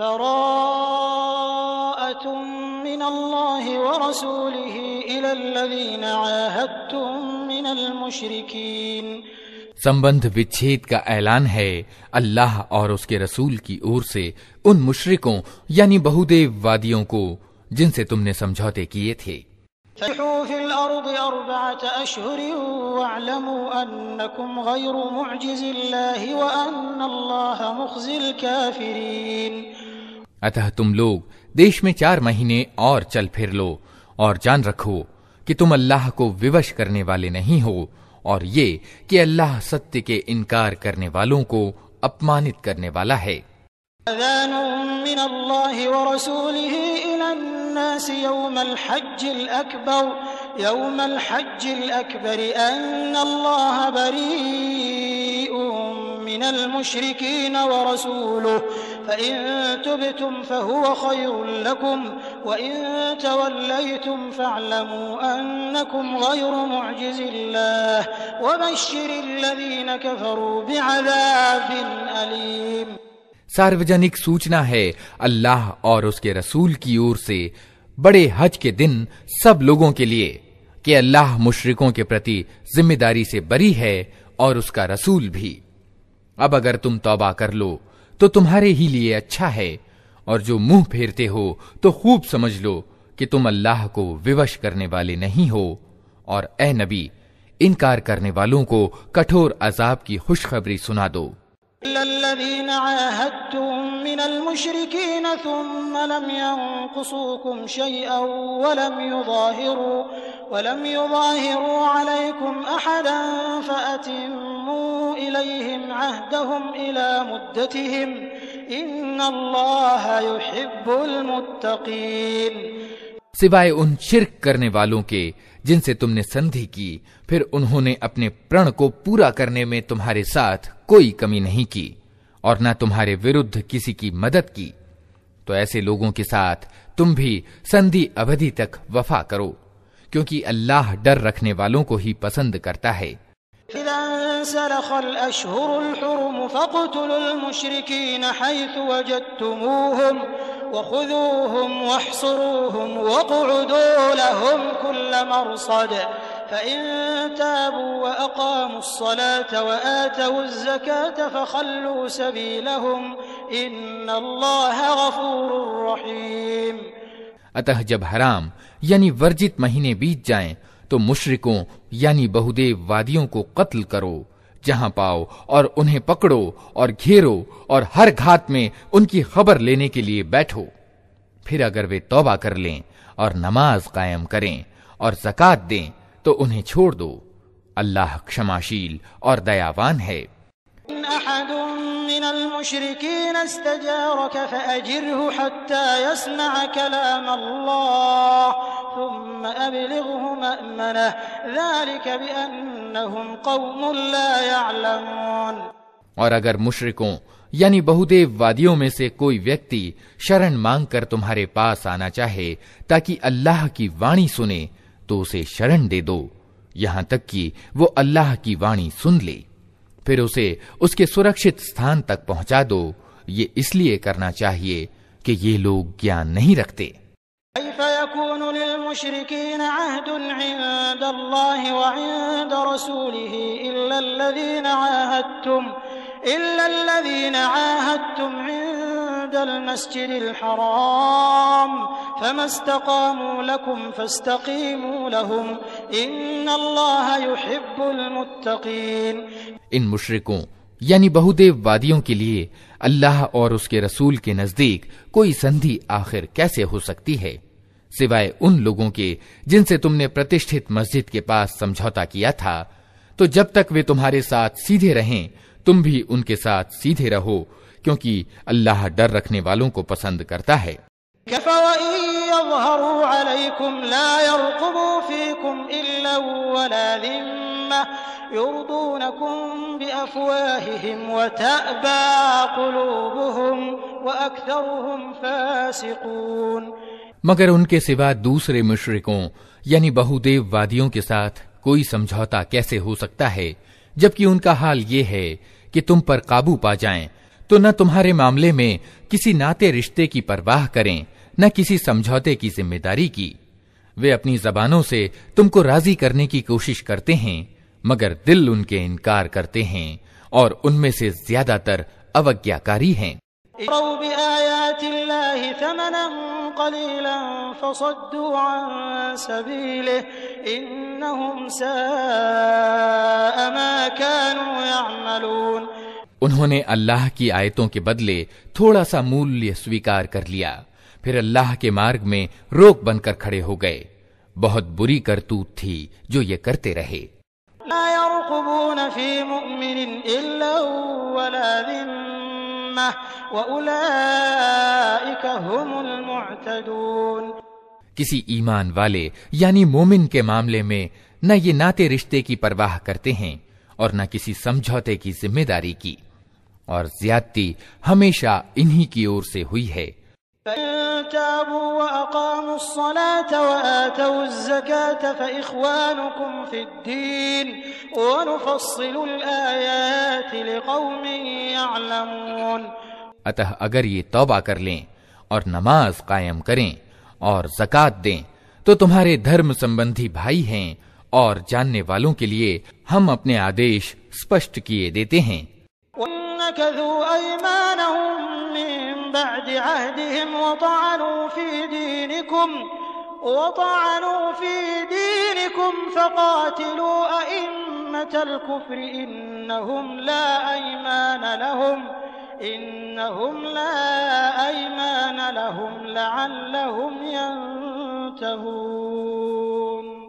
براءة من الله ورسوله إلى الذين عاهدتم من المشركين संबंध विच्छेद का ऐलान है अल्लाह और उसके रसूल की ओर से उन मुशरिकों यानी बहुदेव वादियों को जिनसे तुमने समझौते किए थे अतः तुम लोग देश में चार महीने और चल फिर लो और जान रखो कि तुम अल्लाह को विवश करने वाले नहीं हो और ये कि अल्लाह सत्य के इनकार करने वालों को अपमानित करने वाला है الناس يوم الحج الأكبر يوم الحج الأكبر أن الله بريء من المشركين ورسوله فإن تبتم فهو خير لكم وإن توليتم فاعلموا أنكم غير معجز الله وبشر الذين كفروا بعذاب أليم सार्वजनिक सूचना है अल्लाह और उसके रसूल की ओर से बड़े हज के दिन सब लोगों के लिए कि अल्लाह मुशरिकों के प्रति जिम्मेदारी से बरी है और उसका रसूल भी अब अगर तुम तौबा कर लो तो तुम्हारे ही लिए अच्छा है और जो मुंह फेरते हो तो खूब समझ लो कि तुम अल्लाह को विवश करने वाले नहीं हो और ए नबी इनकार करने वालों को कठोर अजाब की खुशखबरी सुना दो إلا الذين عاهدتم من المشركين ثم لم ينقصوكم شيئا ولم يظاهروا ولم يظاهروا عليكم أحدا فأتموا إليهم عهدهم إلى مدتهم إن الله يحب المتقين سوائے ان شرک کرنے والوں کے جن سے تم نے سندھی کی फिर उन्होंने अपने प्रण को पूरा करने में तुम्हारे साथ कोई कमी नहीं की और न तुम्हारे विरुद्ध किसी की मदद की तो ऐसे लोगों के साथ तुम भी संधि अवधि तक वफा करो क्योंकि अल्लाह डर रखने वालों को ही पसंद करता है إذا انسلخ الأشهر الحرم فاقتلوا المشركين حيث وجدتموهم وخذوهم واحصروهم واقعدوا لهم كل مرصد فإن تابوا وأقاموا الصلاة وآتوا الزكاة فخلوا سبيلهم إن الله غفور رحيم أتهجب حرام يعني ورجت वर्जित بيت جائن तो मुशरिकों यानी बहुदेव वादियों को कत्ल करो जहां पाओ और उन्हें पकड़ो और घेरो और हर घात में उनकी खबर लेने के लिए बैठो फिर अगर वे तौबा कर लें और नमाज कायम करें और जक़ात दें तो उन्हें छोड़ दो अल्लाह क्षमाशील और दयावान है إن أحد من المشركين استجارك فأجره حتى يسمع كلام الله ثم أبلغه ذلك بأنهم قوم لا يعلمون और अगर मुशरिकों यानी बहुदेव वादियों में से कोई व्यक्ति शरण मांगकर तुम्हारे पास आना चाहे ताकि अल्लाह की वाणी सुने तो उसे शरण दे दो यहां तक कि वो अल्लाह की वाणी सुन ले फिर उसे उसके सुरक्षित स्थान तक पहुंचा दो ये इसलिए करना चाहिए कि ये लोग ज्ञान नहीं रखते يكون للمشركين عهد عند الله وعند رسوله إلا الذين عاهدتم إلا الذين عاهدتم عند المسجد الحرام فما استقاموا لكم فاستقيموا لهم إن الله يحب المتقين إن مشركون یعنی يعني بہودیو وادیوں کے لیے اللہ اور اس کے رسول کے نزدیک کوئی سندھی آخر کیسے ہو سکتی ہے سوائے ان لوگوں کے جن سے تم نے پرتشت مسجد کے پاس سمجھوتا کیا تھا تو جب تک وہ تمہارے ساتھ سیدھے رہیں तुम भी उनके साथ सीधे रहो क्योंकि अल्लाह डर रखने वालों को पसंद करता है मगर उनके सिवा दूसरे मुशरकों यानी बहुदेव वादियों के साथ कोई समझौता कैसे हो सकता है जबकि उनका हाल ये है कि तुम पर काबू पा जाएं, तो न तुम्हारे मामले में किसी नाते रिश्ते की परवाह करें न किसी समझौते की जिम्मेदारी की वे अपनी जबानों से तुमको राजी करने की कोशिश करते हैं मगर दिल उनके इनकार करते हैं और उनमें से ज्यादातर अवज्ञाकारी हैं उन्होंने अल्लाह की आयतों के बदले थोड़ा सा मूल्य स्वीकार कर लिया फिर अल्लाह के मार्ग में रोक बनकर खड़े हो गए बहुत बुरी करतूत थी जो ये करते रहे किसी ईमान वाले यानी मोमिन के मामले में न ये नाते रिश्ते की परवाह करते हैं और न किसी समझौते की जिम्मेदारी की और ज्यादती हमेशा इन्हीं की ओर से हुई है अतः अगर ये तौबा कर लें और नमाज कायम करें और जक़ात दें तो तुम्हारे धर्म संबंधी भाई हैं और जानने वालों के लिए हम अपने आदेश स्पष्ट किए देते हैं نكثوا أيمانهم من بعد عهدهم وطعنوا في دينكم وطعنوا في دينكم فقاتلوا أئمة الكفر إنهم لا أيمان لهم إنهم لا أيمان لهم لعلهم ينتهون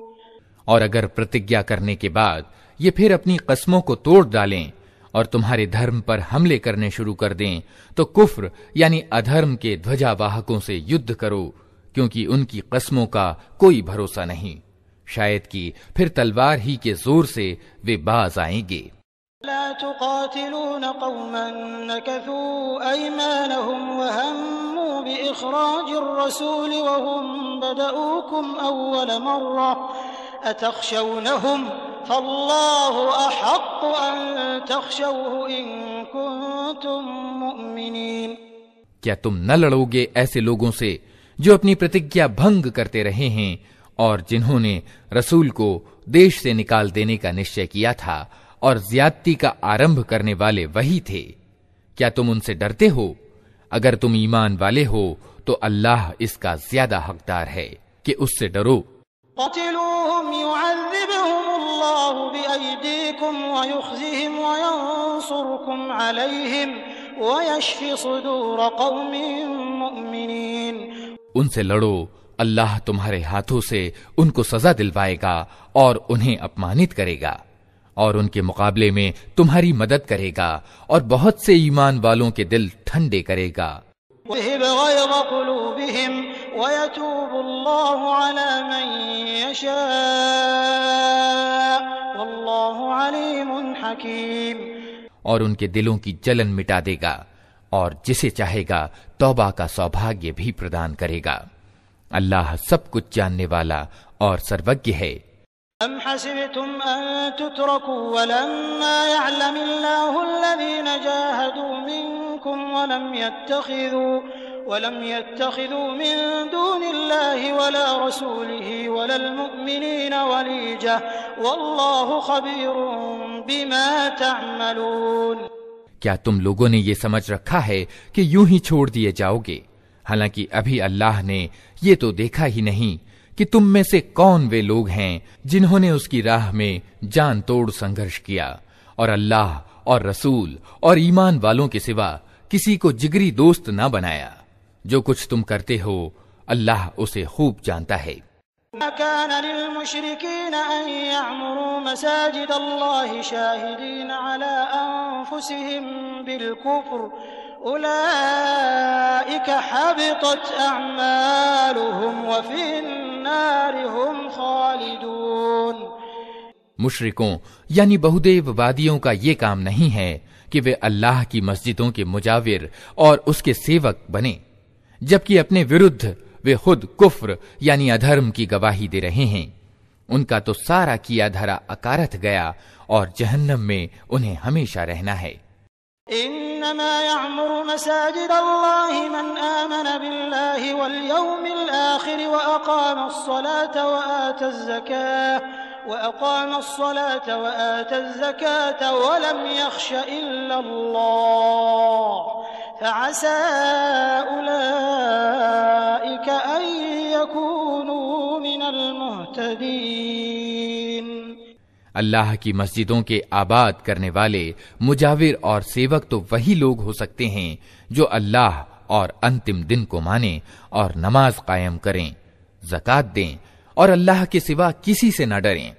और अगर प्रतिज्ञा करने के बाद ये फिर अपनी कस्मों को तोड़ डालें और तुम्हारे धर्म पर हमले करने शुरू कर दें तो कुफ्र यानी अधर्म के ध्वजावाहकों से युद्ध करो क्योंकि उनकी कस्मों का कोई भरोसा नहीं शायद कि फिर तलवार ही के जोर से वे बाज आएंगे لا تقاتلون قوما نكثوا ايمانهم وهم باخراج الرسول وهم بداوكم اول مره أتخشونهم فالله أحق أن تخشوه إن كنتم مؤمنين क्या तुम न लड़ोगे ऐसे लोगों से जो अपनी प्रतिज्ञा भंग करते रहे हैं और जिन्होंने रसूल को देश से निकाल देने का निश्चय किया था और ज्यादती का आरंभ करने वाले वही थे क्या तुम उनसे डरते हो अगर तुम ईमान वाले हो तो अल्लाह इसका ज्यादा हकदार है कि उससे डरो قتلوهم يعذبهم الله بأيديكم ويخزهم وينصركم عليهم ويشفي صدور قوم مؤمنين उनसे लड़ो अल्लाह तुम्हारे हाथों से उनको सजा दिलवाएगा और उन्हें अपमानित करेगा और उनके मुकाबले में तुम्हारी मदद करेगा और बहुत से ईमान वालों के दिल ठंडे करेगा ويتوب الله على من يشاء والله عليم حكيم और उनके दिलों की जलन मिटा देगा और जिसे चाहेगा तौबा का सौभाग्य भी प्रदान करेगा अल्लाह सब कुछ जानने वाला और सर्वज्ञ है أم حسبتم أن تتركوا ولما يعلم الله الذين جاهدوا منكم ولم يتخذوا ولم يتخذوا من دون الله ولا رسوله ولا المؤمنين وليجة والله خبير بما تعملون क्या तुम लोगों ने ये समझ रखा है कि यूं ही छोड़ दिए जाओगे हालांकि अभी अल्लाह ने ये तो देखा ही नहीं कि तुम में से कौन वे लोग हैं जिन्होंने उसकी राह में जान तोड़ संघर्ष किया और अल्लाह और रसूल और ईमान वालों के सिवा किसी को जिगरी दोस्त ना बनाया जो कुछ तुम करते हो अल्लाह उसे खूब जानता है ما كان للمشركين أن يعمروا مساجد الله شاهدين على أنفسهم بالكفر أولئك حبطت أعمالهم وفي النار هم خالدون मुशरिकों यानी बहुदेव वादियों का ये काम नहीं है कि वे अल्लाह की मस्जिदों के मुजाविर और उसके सेवक बने जबकि अपने विरुद्ध वे खुद कुफ्र यानी अधर्म की गवाही दे रहे हैं उनका तो सारा किया धरा अकारथ गया और जहन्नम में उन्हें हमेशा रहना है انما يعمر مساجد الله من امن بالله واليوم الاخر واقام الصلاه واتى الزكاه وأقام الصلاة وآتى الزكاة ولم يخش إلا الله فعسى أولئك أن يكونوا من المهتدين اللہ کی مسجدوں کے آباد کرنے والے مجاور اور سیوک تو وہی لوگ ہو سکتے ہیں جو اللہ اور انتم دن کو مانیں اور نماز قائم کریں زکات دیں और अल्लाह के सिवा किसी से न डरें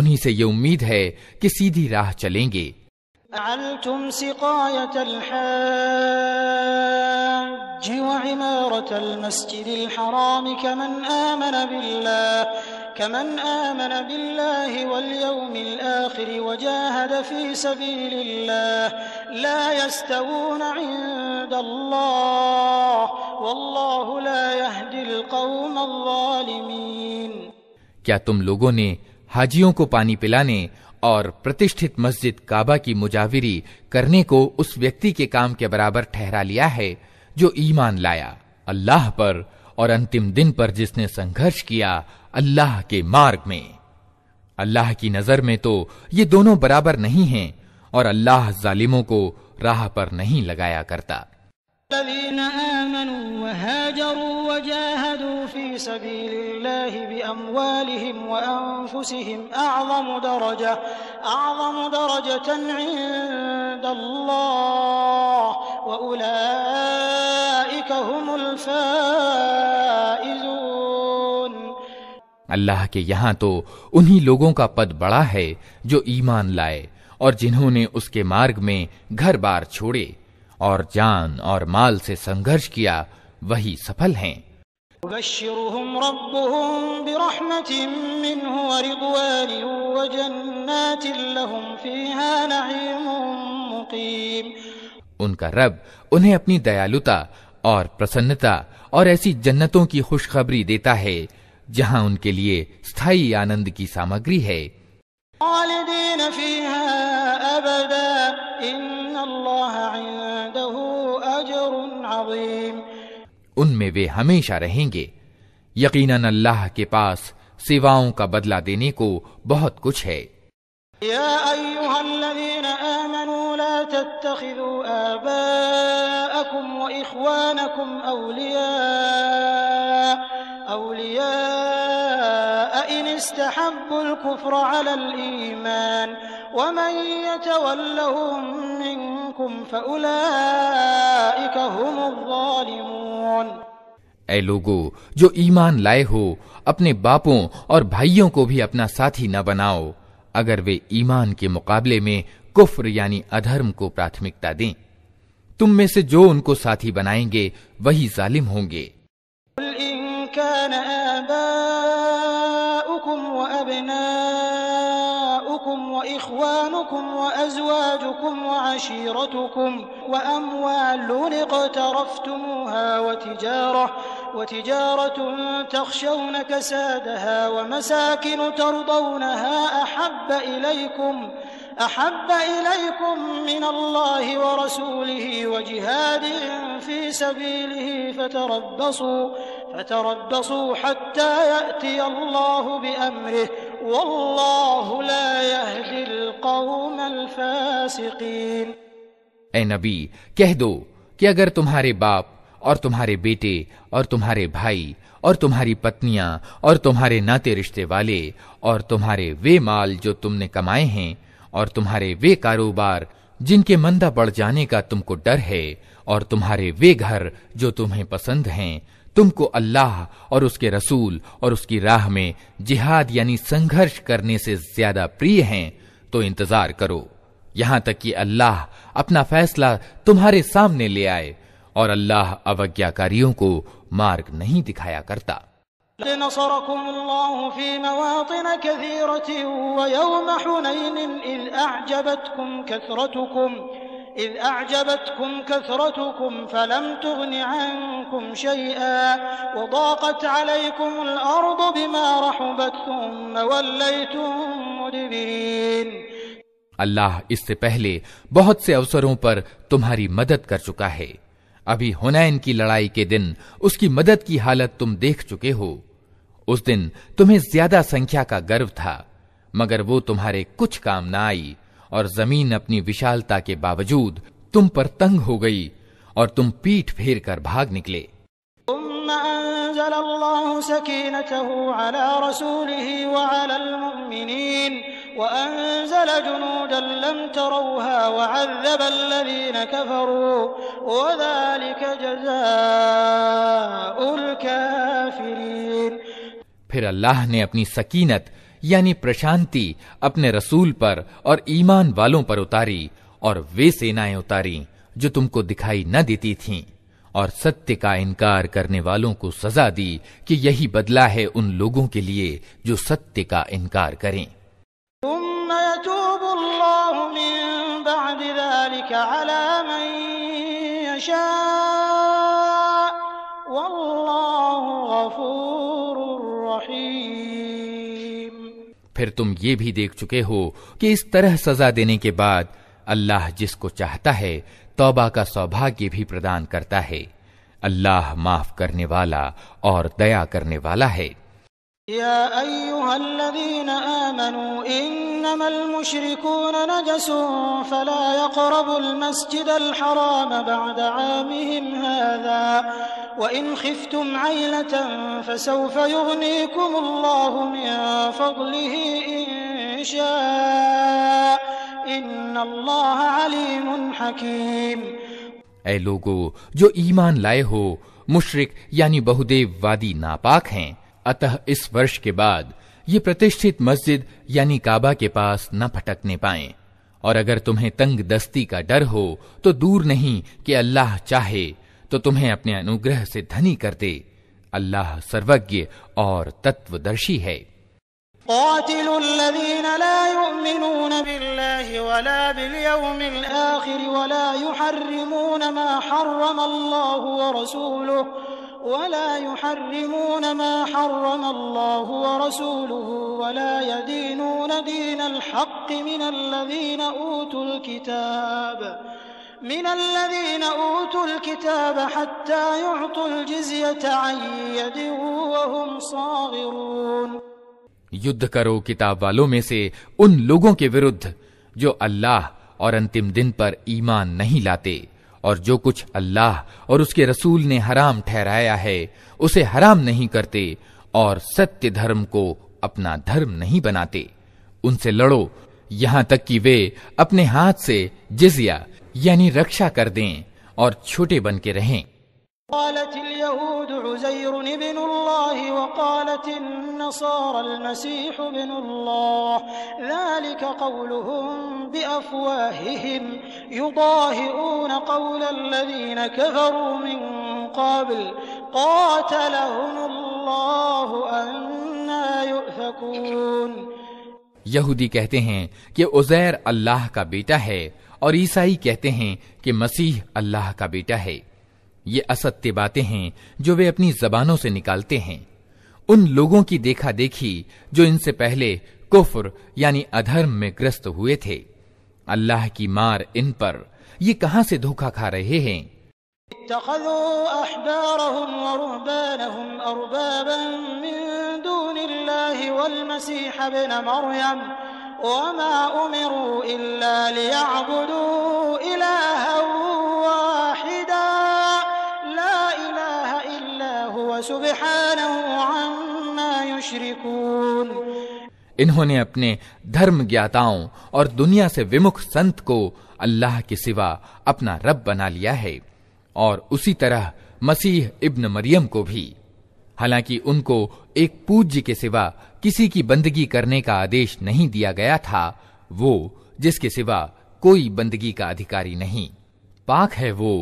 उन्हीं से ये उम्मीद है कि सीधी राह चलेंगे أعنتم سقاية الحاج وعمارة المسجد الحرام كمن آمن بالله كمن آمن بالله واليوم الآخر وجاهد في سبيل الله لا يستوون عند الله والله لا يهدي القوم الظالمين क्या तुम लोगों ने हाजियों को पानी पिलाने और प्रतिष्ठित मस्जिद काबा की मुजाविरी करने को उस व्यक्ति के काम के बराबर ठहरा लिया है जो ईमान लाया अल्लाह पर और अंतिम दिन पर जिसने संघर्ष किया अल्लाह के मार्ग में अल्लाह की नजर में तो ये दोनों बराबर नहीं हैं और अल्लाह जालिमों को राह पर नहीं लगाया करता الذين آمنوا وهاجروا وجاهدوا في سبيل الله بأموالهم وأنفسهم أعظم درجة أعظم درجة عند الله وأولئك هم الفائزون अल्लाह के यहाँ तो उन्हीं लोगों का पद बड़ा है जो ईमान लाए और जिन्होंने उसके मार्ग में घर बार छोड़े और जान और माल से संघर्ष किया वही सफल हैं उनका रब उन्हें अपनी दयालुता और प्रसन्नता और ऐसी जन्नतों की खुशखबरी देता है जहां उनके लिए स्थायी आनंद की सामग्री है خالدين فيها أبدا إن الله عنده أجر عظيم उनमें वे हमेशा रहेंगे यकीनन अल्लाह के पास सेवाओं का बदला देने को बहुत कुछ है يا أيها الذين آمنوا لا تتخذوا آباءكم وإخوانكم أولياء أولياء إن استحبوا الكفر على الإيمان ومن يتولهم منكم فأولئك هم الظالمون ऐ लोगो जो ईमान लाए हो अपने बापों और भाइयों को भी अपना साथी न बनाओ अगर वे ईमान के मुकाबले में कुफ्र यानी अधर्म को प्राथमिकता दें तुम में से जो उनको साथी बनाएंगे वही जालिम होंगे أبناؤكم وإخوانكم وأزواجكم وعشيرتكم وأموال اقترفتموها وتجارة وتجارة تخشون كسادها ومساكن ترضونها أحب إليكم أحب إليكم من الله ورسوله وجهاد في سبيله فتربصوا فتربصوا حتى يأتي الله بأمره ए नबी कह दो कि अगर तुम्हारे बाप और तुम्हारे बेटे और तुम्हारे भाई और तुम्हारी पत्नियां और तुम्हारे नाते रिश्ते वाले और तुम्हारे वे माल जो तुमने कमाए हैं और तुम्हारे वे कारोबार जिनके मंदा पड़ जाने का तुमको डर है और तुम्हारे वे घर जो तुम्हें पसंद हैं तुमको अल्लाह और उसके रसूल और उसकी राह में जिहाद यानी संघर्ष करने से ज्यादा प्रिय हैं तो इंतजार करो यहां तक कि अल्लाह अपना फैसला तुम्हारे सामने ले आए और अल्लाह अवज्ञाकारियों को मार्ग नहीं दिखाया करता لنصركم الله في مواطن كثيرة ويوم حنين إذ أعجبتكم كثرتكم إذ أعجبتكم كثرتكم فلم تغن عنكم شيئا وضاقت عليكم الأرض بما رحبت ثم وليتم مدبرين अल्लाह इससे पहले बहुत से अवसरों पर तुम्हारी मदद कर चुका है अभी हुनैन की लड़ाई के दिन उसकी मदद की हालत तुम देख चुके हो उस दिन तुम्हें ज्यादा संख्या का गर्व था मगर वो तुम्हारे कुछ काम ना आई और जमीन अपनी विशालता के बावजूद तुम पर तंग हो गई और तुम पीठ फेर कर भाग निकले फिर अल्लाह ने अपनी सकीनत यानी प्रशांति अपने रसूल पर और ईमान वालों पर उतारी और वे सेनाएं उतारी जो तुमको दिखाई न देती थीं और सत्य का इनकार करने वालों को सजा दी कि यही बदला है उन लोगों के लिए जो सत्य का इनकार करें फिर तुम ये भी देख चुके हो कि इस तरह सजा देने के बाद अल्लाह जिसको चाहता है तौबा का सौभाग्य भी प्रदान करता है अल्लाह माफ करने वाला और दया करने वाला है يا أيها الذين آمنوا إنما المشركون نجس فلا يقربوا المسجد الحرام بعد عامهم هذا وإن خفتم عيلة فسوف يغنيكم الله من فضله إن شاء إن الله عليم حكيم أي جو إيمان ईमान लाए हो يعني यानी وادی ناپاک ہیں अतः इस वर्ष के बाद ये प्रतिष्ठित मस्जिद यानी काबा के पास न भटकने पाए और अगर तुम्हें तंग दस्ती का डर हो तो दूर नहीं कि अल्लाह चाहे तो तुम्हें अपने अनुग्रह से धनी कर दे अल्लाह सर्वज्ञ और तत्वदर्शी है الذين لا يؤمنون بالله ولا باليوم الآخر ولا يحرمون ما حرم الله ورسوله ولا يحرمون ما حرم الله ورسوله ولا يدينون دين الحق من الذين أوتوا الكتاب من الذين أوتوا الكتاب حتى يعطوا الجزية عن يد وهم صاغرون युद्ध करो किताब वालों में से उन लोगों के विरुद्ध जो अल्लाह और अंतिम दिन पर ईमान नहीं लाते और जो कुछ अल्लाह और उसके रसूल ने हराम ठहराया है उसे हराम नहीं करते और सत्य धर्म को अपना धर्म नहीं बनाते उनसे लड़ो यहां तक कि वे अपने हाथ से जिजिया यानी रक्षा कर दें और छोटे बन के रहें قالت اليهود عزير ابن الله وقالت النصارى المسيح ابن الله ذلك قولهم بأفواههم يضاهئون قول الذين كفروا من قبل قاتلهم الله أنا يؤفكون يهودي कहते हैं कि उजैर अल्लाह का बेटा है और ईसाई कहते हैं कि मसीह अल्लाह का बेटा है ये असत्य बातें हैं जो वे अपनी जबानों से निकालते हैं उन लोगों की देखा देखी जो इनसे पहले कुफर यानी अधर्म में ग्रस्त हुए थे अल्लाह की मार इन पर ये कहां से धोखा खा रहे हैं اتخذوا أحبارهم ورهبانهم أربابا من دون الله والمسيح ابن مريم وما أمروا إلا ليعبدوا إلها واحدا इन्होंने अपने धर्म ज्ञाताओं और दुनिया से विमुख संत को अल्लाह के सिवा अपना रब बना लिया है और उसी तरह मसीह इब्न मरियम को भी हालांकि उनको एक पूज्य के सिवा किसी की बंदगी करने का आदेश नहीं दिया गया था वो जिसके सिवा कोई बंदगी का अधिकारी नहीं पाक है वो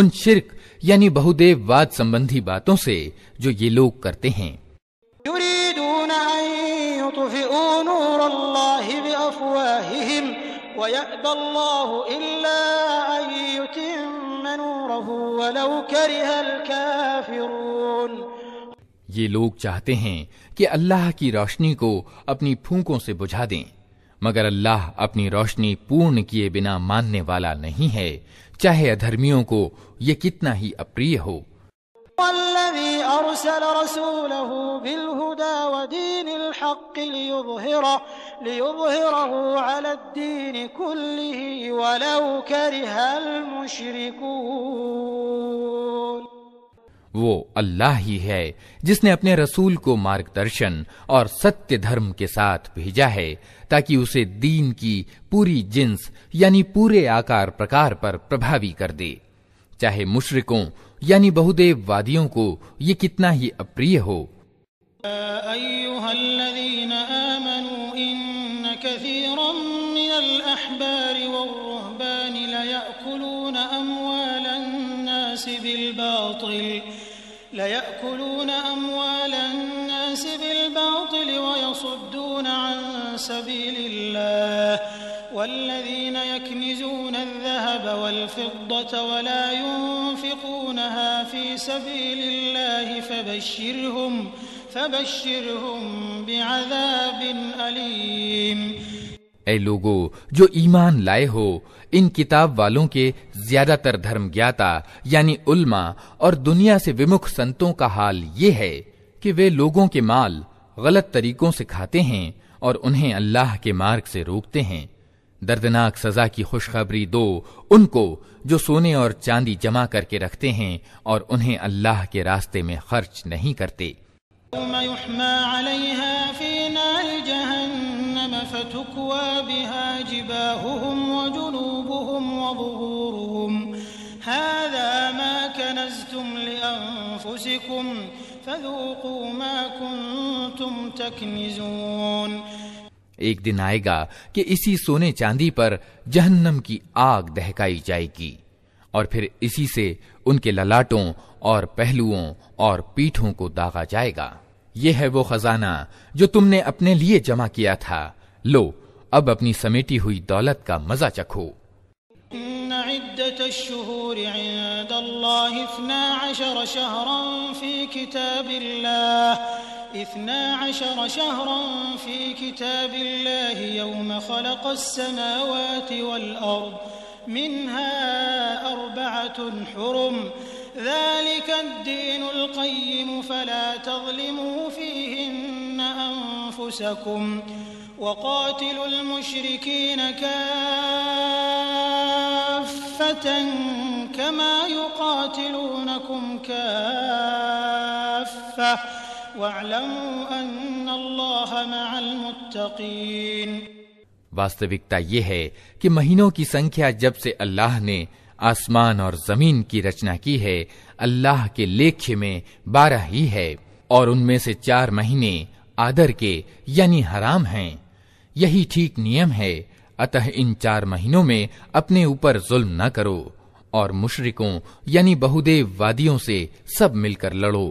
उन शिरक यानी बहुदेववाद संबंधी बातों से जो ये लोग करते हैं ये लोग चाहते हैं कि अल्लाह की रोशनी को अपनी फूंकों से बुझा दें मगर अल्लाह अपनी रोशनी पूर्ण किए बिना मानने वाला नहीं है चाहे अधर्मियों को ये कितना ही अप्रिय हो والذي أرسل رسوله بالهدى ودين الحق ليظهره, ليظهره على الدين كله ولو كره المشركون वो अल्लाह ही है जिसने अपने रसूल को मार्गदर्शन और सत्य धर्म के साथ भेजा है ताकि उसे दीन की पूरी जिंस यानी पूरे आकार प्रकार पर प्रभावी कर दे चाहे मुशरिकों यानी बहुदेव वादियों को ये कितना ही अप्रिय हो من الأحبار والرهبان أموالا الناس بالباطل ليأكلون أموال الناس بالباطل ويصدون عن سبيل الله والذين يكنزون الذهب والفضة ولا ينفقونها في سبيل الله فبشرهم فبشرهم بعذاب أليم ऐ लोगो जो ईमान लाए हो इन किताब वालों के ज्यादातर धर्म ज्ञाता यानी उल्मा और दुनिया से विमुख संतों का हाल ये है कि वे लोगों के माल गलत तरीकों से खाते हैं और उन्हें अल्लाह के मार्ग से रोकते हैं दर्दनाक सजा की खुशखबरी दो उनको जो सोने और चांदी जमा करके रखते हैं और उन्हें अल्लाह के रास्ते में खर्च नहीं करते تكوى بها جباههم وجنوبهم وظهورهم هذا ما كنزتم لأنفسكم فذوقوا ما كنتم تكنزون एक दिन आएगा कि इसी सोने चांदी पर जहन्नम की आग दहकाई जाएगी और फिर इसी से उनके ललाटों और पहलुओं और पीठों को दागा जाएगा यह है वो खजाना जो तुमने अपने लिए जमा किया था اب اپنی سمیٹی ہوئی دولت کا का چکھو ان عدة الشهور عند الله اثنا عشر شهرا في كتاب الله اثنا عشر شهرا في كتاب الله يوم خلق السماوات والأرض منها أربعة حرم ذلك الدين القيم فلا تظلموا فيهن أنفسكم وقاتلوا المشركين كافة كما يقاتلونكم كافة واعلموا أن الله مع المتقين वास्तविकता ये है कि महीनों की संख्या जब से अल्लाह ने आसमान और जमीन की रचना की है अल्लाह के लेख्य में बारह ही है और उनमें से चार महीने आदर के यानी हराम हैं यही ठीक नियम है अतः इन चार महीनों में अपने ऊपर जुल्म न करो और मुशरिकों यानी बहुदेव वादियों से सब मिलकर लड़ो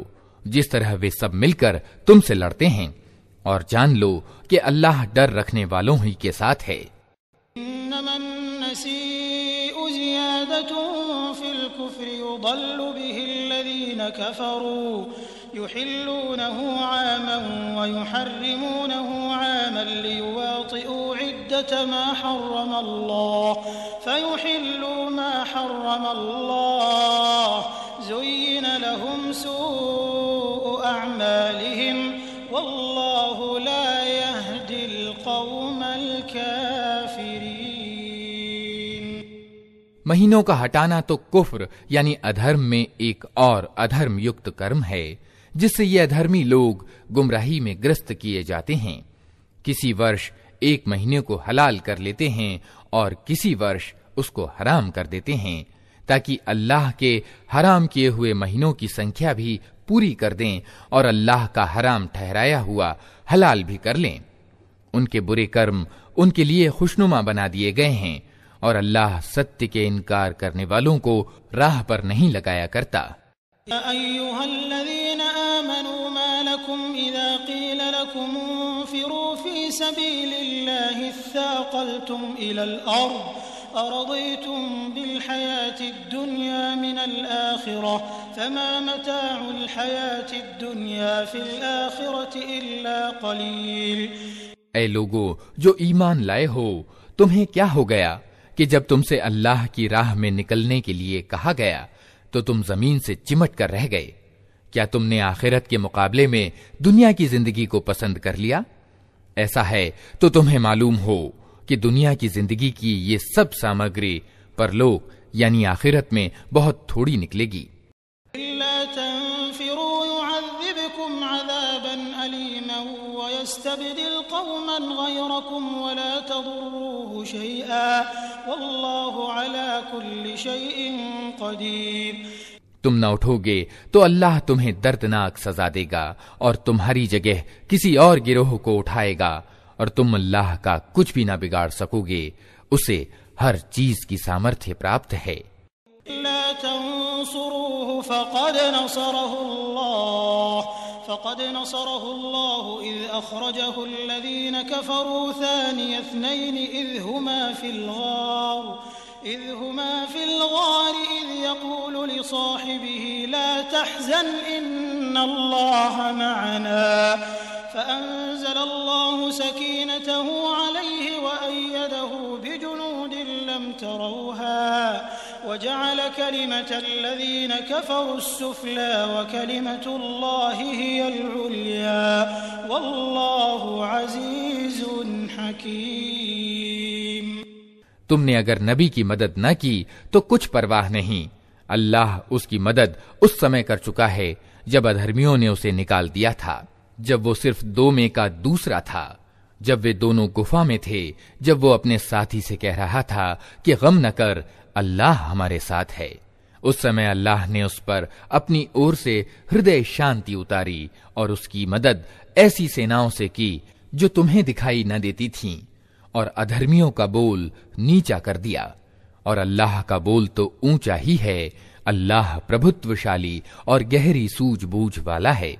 जिस तरह वे सब मिलकर तुमसे लड़ते हैं और जान लो कि अल्लाह डर रखने वालों ही के साथ है يحلونه عاما ويحرمونه عاما ليواطئوا عدة ما حرم الله فيحلوا ما حرم الله زين لهم سوء أعمالهم والله لا يهدي القوم الكافرين महीनों का हटाना तो कुफ्र यानी अधर्म में एक और अधर्म युक्त कर्म जिससे ये अधर्मी लोग गुमराही में ग्रस्त किए जाते हैं किसी वर्ष एक महीने को हलाल कर लेते हैं और किसी वर्ष उसको हराम कर देते हैं ताकि अल्लाह के हराम किए हुए महीनों की संख्या भी पूरी कर दें और अल्लाह का हराम ठहराया हुआ हलाल भी कर लें उनके बुरे कर्म उनके लिए खुशनुमा बना दिए गए हैं और अल्लाह सत्य के इनकार करने वालों को राह पर नहीं लगाया करता لكم إذا قيل لكم انفروا في سبيل الله اثاقلتم إلى الأرض أرضيتم بالحياة الدنيا من الآخرة فما متاع الحياة الدنيا في الآخرة إلا قليل اے لوگو جو ایمان لائے ہو تمہیں کیا ہو گیا کہ جب تم سے اللہ کی راہ میں نکلنے کے لیے کہا گیا تو تم زمین سے چمٹ کر رہ گئے क्या तुमने आखिरत के मुकाबले में दुनिया की जिंदगी को पसंद कर लिया ऐसा है तो तुम्हें मालूम हो कि दुनिया की जिंदगी की ये सब सामग्री परलोक यानी आखिरत में बहुत थोड़ी निकलेगी तुम न उठोगे तो अल्लाह तुम्हें दर्दनाक सजा देगा और तुम्हारी जगह किसी और गिरोह को उठाएगा और तुम अल्लाह का कुछ भी ना बिगाड़ सकोगे उसे हर चीज की सामर्थ्य प्राप्त है فقد نصره الله إذ أخرجه الذين كفروا ثاني اثنين إذ هما في الغار إذ هما في الغار إذ يقول لصاحبه لا تحزن إن الله معنا فأنزل الله سكينته عليه وأيده بجنود لم تروها وجعل كلمة الذين كفروا السفلى وكلمة الله هي तुमने अगर नबी की मदद न की तो कुछ परवाह नहीं अल्लाह उसकी मदद उस समय कर चुका है जब अधर्मियों ने उसे निकाल दिया था जब वो सिर्फ दो में का दूसरा था जब वे दोनों गुफा में थे जब वो अपने साथी से कह रहा था कि गम न कर अल्लाह हमारे साथ है उस समय अल्लाह ने उस पर अपनी ओर से हृदय शांति उतारी और उसकी मदद ऐसी सेनाओं से की जो तुम्हें दिखाई न देती थीं और अधर्मियों का बोल नीचा कर दिया और अल्लाह का बोल तो ऊंचा ही है अल्लाह प्रभुत्वशाली और गहरी सूझबूझ वाला है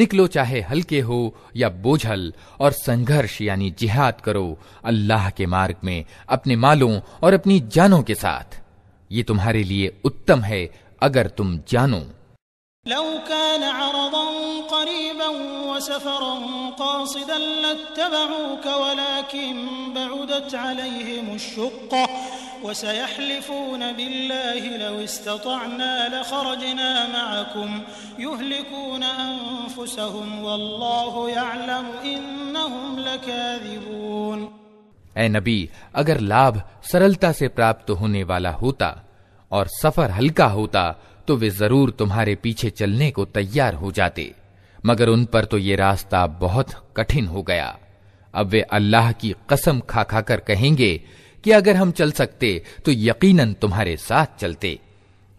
निकलो चाहे हल्के हो या बोझल और संघर्ष यानी जिहाद करो अल्लाह के मार्ग में अपने मालों और अपनी जानों के साथ ये तुम्हारे लिए उत्तम है अगर तुम जानो لو كان عرضا قريبا وسفرا قاصدا لاتبعوك ولكن بعدت عليهم الشقة وسيحلفون بالله لو استطعنا لخرجنا معكم يهلكون أنفسهم والله يعلم إنهم لكاذبون اے نبی اگر لاب سرلتا سے پرابت ہونے والا ہوتا اور سفر ہلکا ہوتا तो वे जरूर तुम्हारे पीछे चलने को तैयार हो जाते मगर उन पर तो ये रास्ता बहुत कठिन हो गया अब वे अल्लाह की कसम खा खाकर कहेंगे कि अगर हम चल सकते तो यकीनन तुम्हारे साथ चलते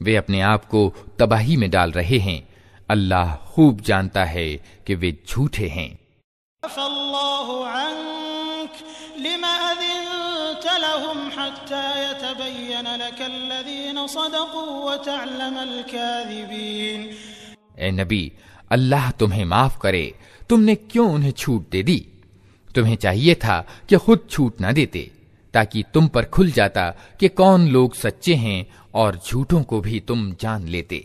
वे अपने आप को तबाही में डाल रहे हैं अल्लाह खूब जानता है कि वे झूठे हैं حتى يتبين لك الذين صدقوا وتعلم الكاذبين ए नबी अल्लाह तुम्हें माफ करे तुमने क्यों उन्हें छूट दे दी तुम्हें चाहिए था कि खुद छूट ना देते ताकि तुम पर खुल जाता कि कौन लोग सच्चे हैं और झूठों को भी तुम जान लेते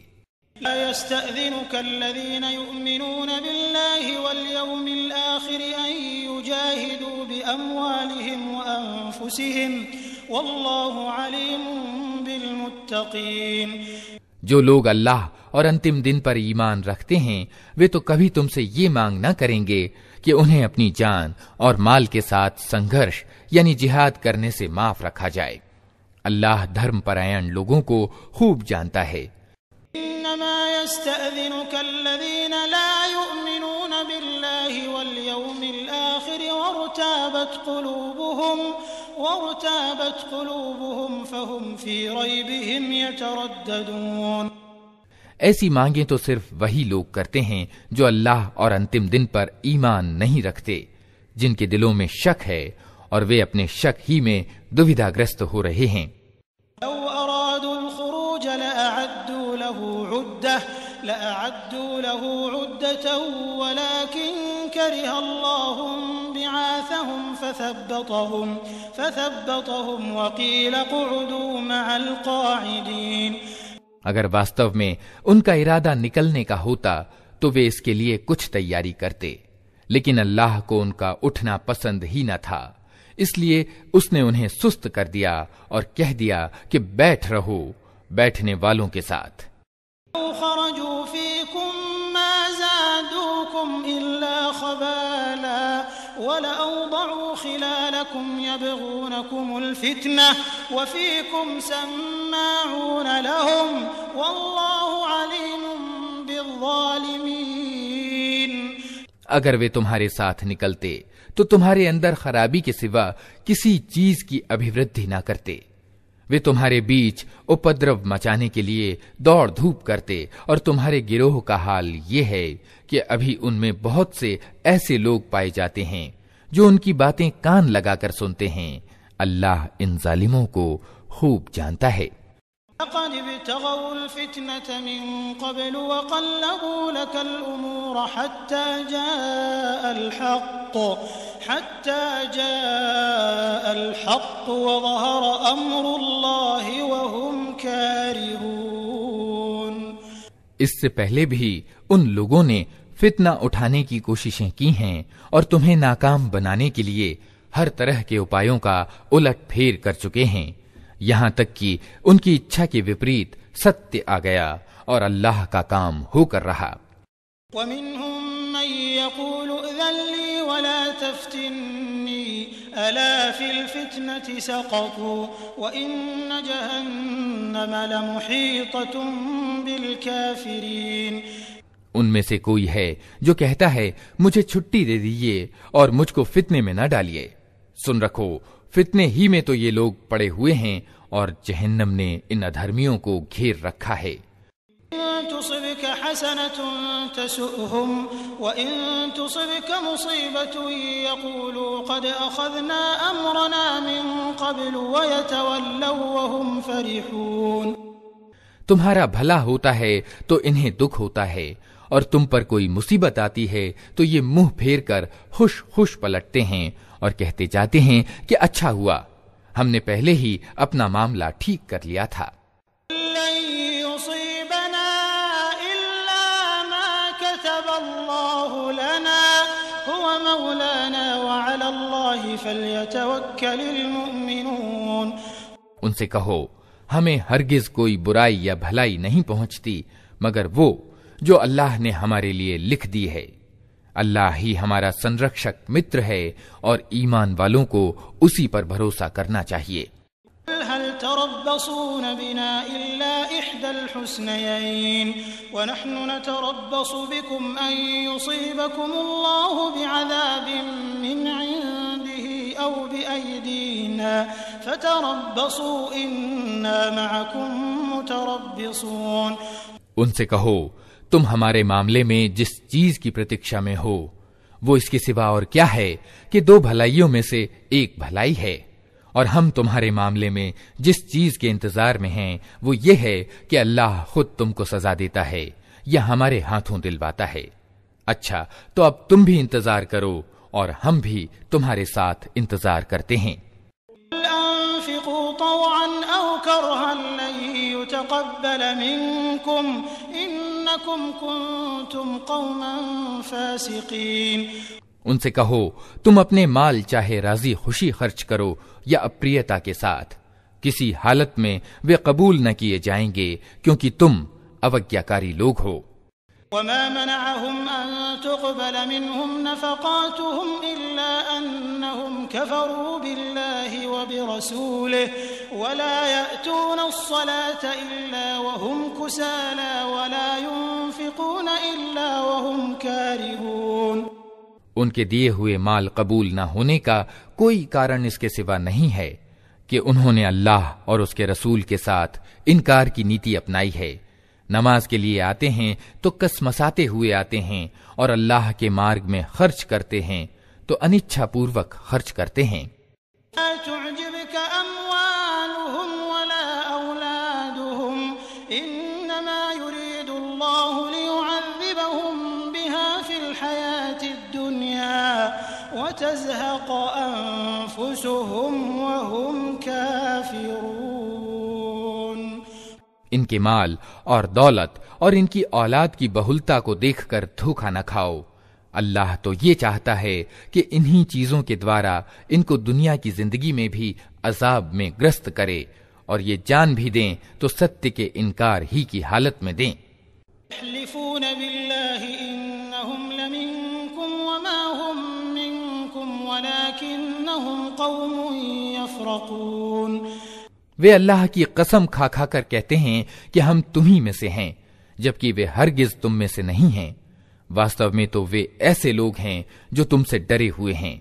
يستأذنك الذين يؤمنون بالله واليوم الآخر जो लोग अल्लाह और अंतिम दिन पर ईमान रखते हैं वे तो कभी तुमसे ये मांग न करेंगे कि उन्हें अपनी जान और माल के साथ संघर्ष यानी जिहाद करने से माफ रखा जाए अल्लाह धर्म परायण लोगों को खूब जानता है وارتابت قلوبهم فهم في ريبهم يترددون ऐसी मांगे तो सिर्फ वही लोग करते हैं जो अल्लाह और अंतिम दिन पर ईमान नहीं रखते जिनके दिलों में शक है और वे अपने शक ही में दुविधाग्रस्त हो रहे हैं لأعدوا له عدة ولكن كره الله فهم فثبطهم فثبطهم وقيل قعدوا مع القاعدين अगर वास्तव में उनका इरादा निकलने का होता तो वे इसके लिए कुछ तैयारी करते लेकिन अल्लाह को उनका उठना पसंद ही न था इसलिए उसने उन्हें सुस्त कर दिया और कह दिया कि बैठ रहो बैठने वालों के साथ अगर वे तुम्हारे साथ निकलते तो तुम्हारे अंदर खराबी के सिवा किसी चीज की अभिवृद्धि ना करते वे तुम्हारे बीच उपद्रव मचाने के लिए दौड़ धूप करते और तुम्हारे गिरोह का हाल ये है कि अभी उनमें बहुत से ऐसे लोग पाए जाते हैं जो उनकी बातें कान लगाकर सुनते हैं अल्लाह इन जालिमों को खूब जानता है لقد ابتغوا الفتنة من قبل وقلبوا لك الأمور حتى جاء الحق حتى جاء الحق وظهر أمر الله وهم كارهون इससे पहले भी उन लोगों ने फितना उठाने की कोशिशें की हैं और तुम्हें नाकाम बनाने के लिए हर तरह के उपायों का उलट फेर कर चुके हैं यहां तक कि उनकी इच्छा के विपरीत सत्य आ गया और अल्लाह का काम होकर रहा उनमें से कोई है जो कहता है मुझे छुट्टी दे दीजिए और मुझको फितने में ना डालिए सुन रखो फितने ही में तो ये लोग पड़े हुए हैं और जहन्नम ने इन अधर्मियों को घेर रखा है तुम्हारा भला होता है तो इन्हें दुख होता है और तुम पर कोई मुसीबत आती है तो ये मुंह फेर कर हुश हुश पलटते हैं और कहते जाते हैं कि अच्छा हुआ हमने पहले ही अपना मामला ठीक कर लिया था उनसे कहो हमें हरगिज कोई बुराई या भलाई नहीं पहुंचती मगर वो जो अल्लाह ने हमारे लिए लिख दी है अल्लाह ही हमारा संरक्षक मित्र है और ईमान वालों को उसी पर भरोसा करना चाहिए هل تربصون بنا إلا إحدى الحسنيين ونحن نتربص بكم أن يصيبكم الله بعذاب من عنده أو بأيدينا فتربصوا إنا معكم متربصون उनसे कहो तुम हमारे मामले में जिस चीज की प्रतीक्षा में हो वो इसके सिवा और क्या है कि दो भलाइयों में से एक भलाई है और हम तुम्हारे मामले में जिस चीज के इंतजार में हैं वो ये है कि अल्लाह खुद तुमको सजा देता है या हमारे हाथों दिलवाता है अच्छा तो अब तुम भी इंतजार करो और हम भी तुम्हारे साथ इंतजार करते हैं ويتقبل منكم إنكم كنتم قوما فاسقين उनसे कहो तुम अपने माल चाहे राजी खुशी खर्च करो या अप्रियता के साथ किसी हालत में वे कबूल न किए जाएंगे क्योंकि तुम अवज्ञाकारी लोग हो وما منعهم أن تقبل منهم نفقاتهم إلا أنهم كفروا بالله وبرسوله ولا يأتون الصلاة إلا وهم كسالى ولا ينفقون إلا وهم كارهون उनके दिए हुए माल कबूल न होने का कोई कारण इसके सिवा नहीं है कि उन्होंने अल्लाह और उसके रसूल के साथ इनकार की नीति अपनाई है नमाज के लिए आते हैं तो कसमसाते हुए आते हैं और अल्लाह के मार्ग में खर्च करते हैं तो अनिच्छा पूर्वक खर्च करते हैं وتزهق أنفسهم وهم इनके माल और दौलत और इनकी औलाद की बहुलता को देखकर धोखा न खाओ अल्लाह तो ये चाहता है कि इन्हीं चीजों के द्वारा इनको दुनिया की जिंदगी में भी अजाब में ग्रस्त करे और ये जान भी दें तो सत्य के इनकार ही की हालत में दें वे अल्लाह की कसम खा खा कर कहते हैं कि हम तुम्ही में से हैं जबकि वे हरगिज तुम में से नहीं हैं वास्तव में तो वे ऐसे लोग हैं जो तुमसे डरे हुए हैं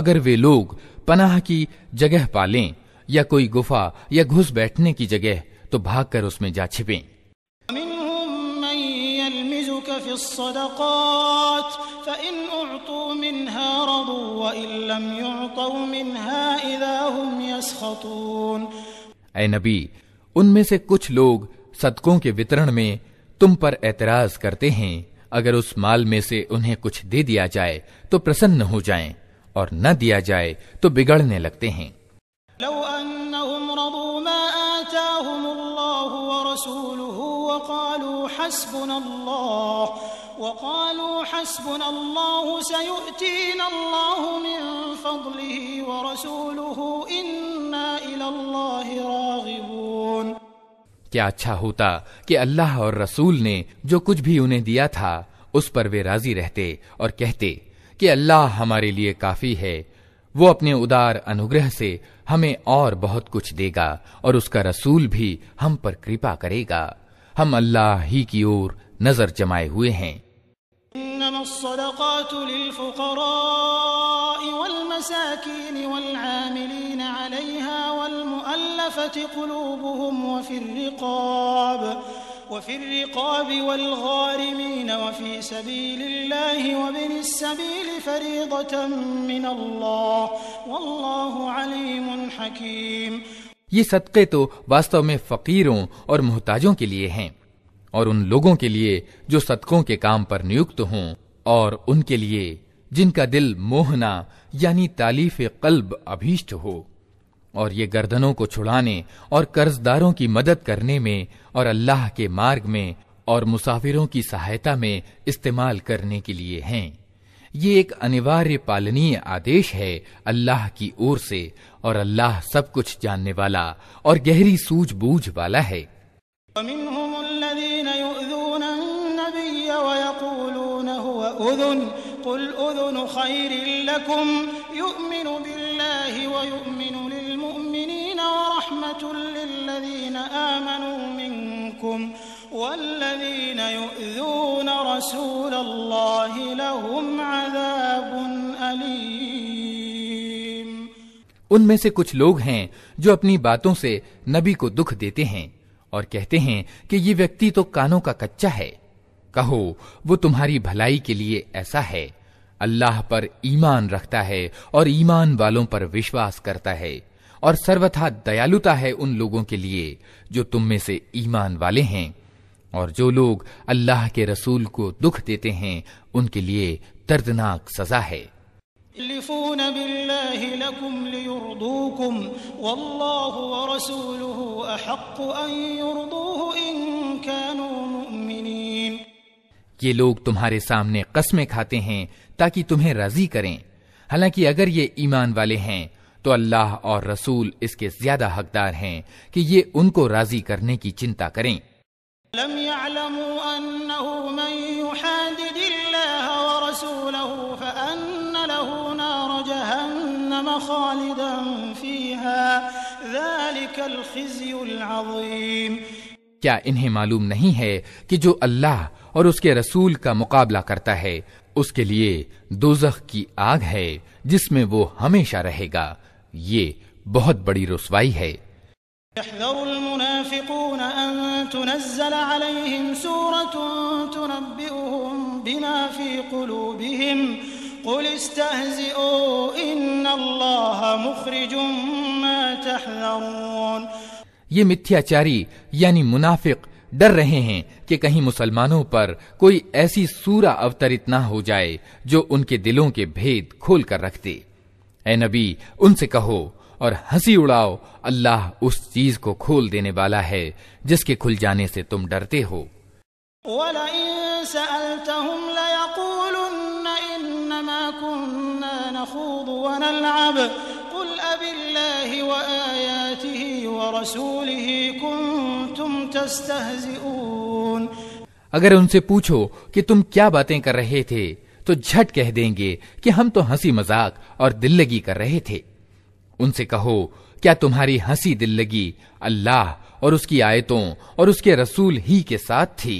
अगर वे लोग पनाह की जगह पालें या कोई गुफा या घुस बैठने की जगह तो भागकर उसमें जा छिपें الصدقات فإن أعطوا منها رضوا وإن لم يعطوا منها إذا هم يسخطون اے نبी उनमें से कुछ लोग सदकों के वितरण में तुम पर एतराज करते हैं अगर उस माल में से उन्हें कुछ दे दिया जाए तो प्रसन्न हो जाएं और न दिया जाए तो बिगड़ने लगते हैं لو أنهم رضوا ما آتاهم الله ورسوله وقالوا حسبنا الله وقالوا حسبنا الله سيؤتينا الله من فضله ورسوله إنا إلى الله راغبون क्या अच्छा होता कि अल्लाह और रसूल ने जो कुछ भी उन्हें दिया था उस पर वे राजी रहते और कहते कि अल्लाह हमारे लिए काफी है वो अपने उदार अनुग्रह से हमें और बहुत कुछ देगा और उसका रसूल भी हम पर कृपा करेगा हम अल्लाह ही की ओर नजर जमाए हुए हैं الصدقات للفقراء والمساكين والعاملين عليها والمؤلفة قلوبهم وفي الرقاب وفي الرقاب والغارمين وفي سبيل الله وابن السبيل فريضة من الله والله عليم حكيم ये सदक़े तो वास्तव में फ़कीरों और मोहताजों के लिए हैं और उन लोगों के लिए जो सदकों के काम पर नियुक्त हों और उनके लिए जिनका दिल मोहना यानी तालीफ कल्ब अभीष्ट हो और ये गर्दनों को छुड़ाने और कर्जदारों की मदद करने में और अल्लाह के मार्ग में और मुसाफिरों की सहायता में इस्तेमाल करने के लिए हैं ये एक अनिवार्य पालनीय आदेश है अल्लाह की ओर से और अल्लाह सब कुछ जानने वाला और गहरी सूझबूझ वाला है والذين يؤذون رسول الله لهم عذاب أليم उनमें से कुछ लोग हैं जो अपनी बातों से नबी को दुख देते हैं और कहते हैं कि ये व्यक्ति तो कानों का कच्चा है कहो वो तुम्हारी भलाई के लिए ऐसा है अल्लाह पर ईमान रखता है और ईमान वालों पर विश्वास करता है और सर्वथा दयालुता है उन लोगों के लिए जो तुम में से ईमान वाले हैं और जो लोग अल्लाह के रसूल को दुख देते हैं उनके लिए दर्दनाक सजा है ये लोग तुम्हारे सामने कस्में खाते हैं ताकि तुम्हें राजी करें हालांकि अगर ये ईमान वाले हैं तो अल्लाह और रसूल इसके ज्यादा हकदार हैं कि ये उनको राजी करने की चिंता करें क्या इन्हें मालूम नहीं है कि जो अल्लाह और उसके रसूल का मुकाबला करता है उसके लिए दोजख की आग है जिसमें वो हमेशा रहेगा ये बहुत बड़ी रसवाई है يحذر المنافقون أن تنزل عليهم سورة تنبئهم بما في قلوبهم قل استهزئوا إن الله مخرج ما تحذرون ये मिथ्याचारी यानी मुनाफिक डर रहे हैं कि कहीं मुसलमानों पर कोई ऐसी सूरा अवतरित ना हो जाए जो उनके दिलों के भेद खोल कर रख दे ए नबी उनसे कहो और हंसी उड़ाओ अल्लाह उस चीज को खोल देने वाला है जिसके खुल जाने से तुम डरते हो अगर उनसे पूछो कि तुम क्या बातें कर रहे थे तो झट कह देंगे कि हम तो हंसी मजाक और दिल्लगी कर रहे थे उनसे कहो क्या तुम्हारी हंसी दिल लगी अल्लाह और उसकी आयतों और उसके रसूल ही के साथ थी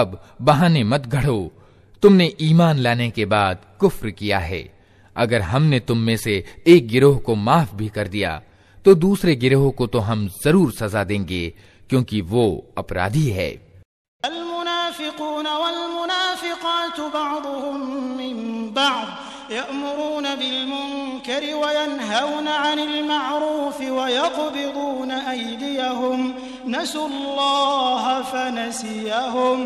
अब बहाने मत घड़ो तुमने ईमान लाने के बाद कुफ्र किया है अगर हमने तुम में से एक गिरोह को माफ भी कर दिया तो दूसरे गिरोह को तो हम जरूर सजा देंगे क्योंकि वो अपराधी है والمنافقات بعضهم من بعض يأمرون بالمنكر وينهون عن المعروف ويقبضون أيديهم نسوا الله فنسيهم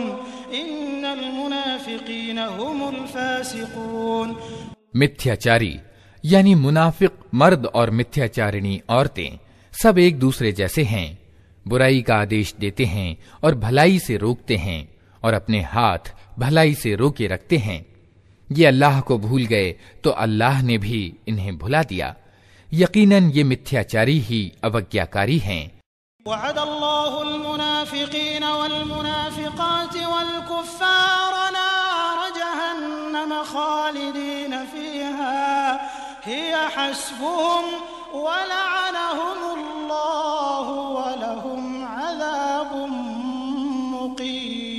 إن المنافقين هم الفاسقون मिथ्याचारी यानी मुनाफिक मर्द और मिथ्याचारिणी औरतें सब एक दूसरे जैसे हैं बुराई का आदेश देते हैं और भलाई से रोकते हैं और अपने हाथ भलाई से रोके रखते हैं ये अल्लाह को भूल गए तो अल्लाह ने भी इन्हें भुला दिया यकीनन ये मिथ्याचारी ही अवज्ञाकारी हैं وعد الله المنافقين والمنافقات والكفار خالدين فيها هي حسبهم ولعنهم الله ولهم عذاب مقيم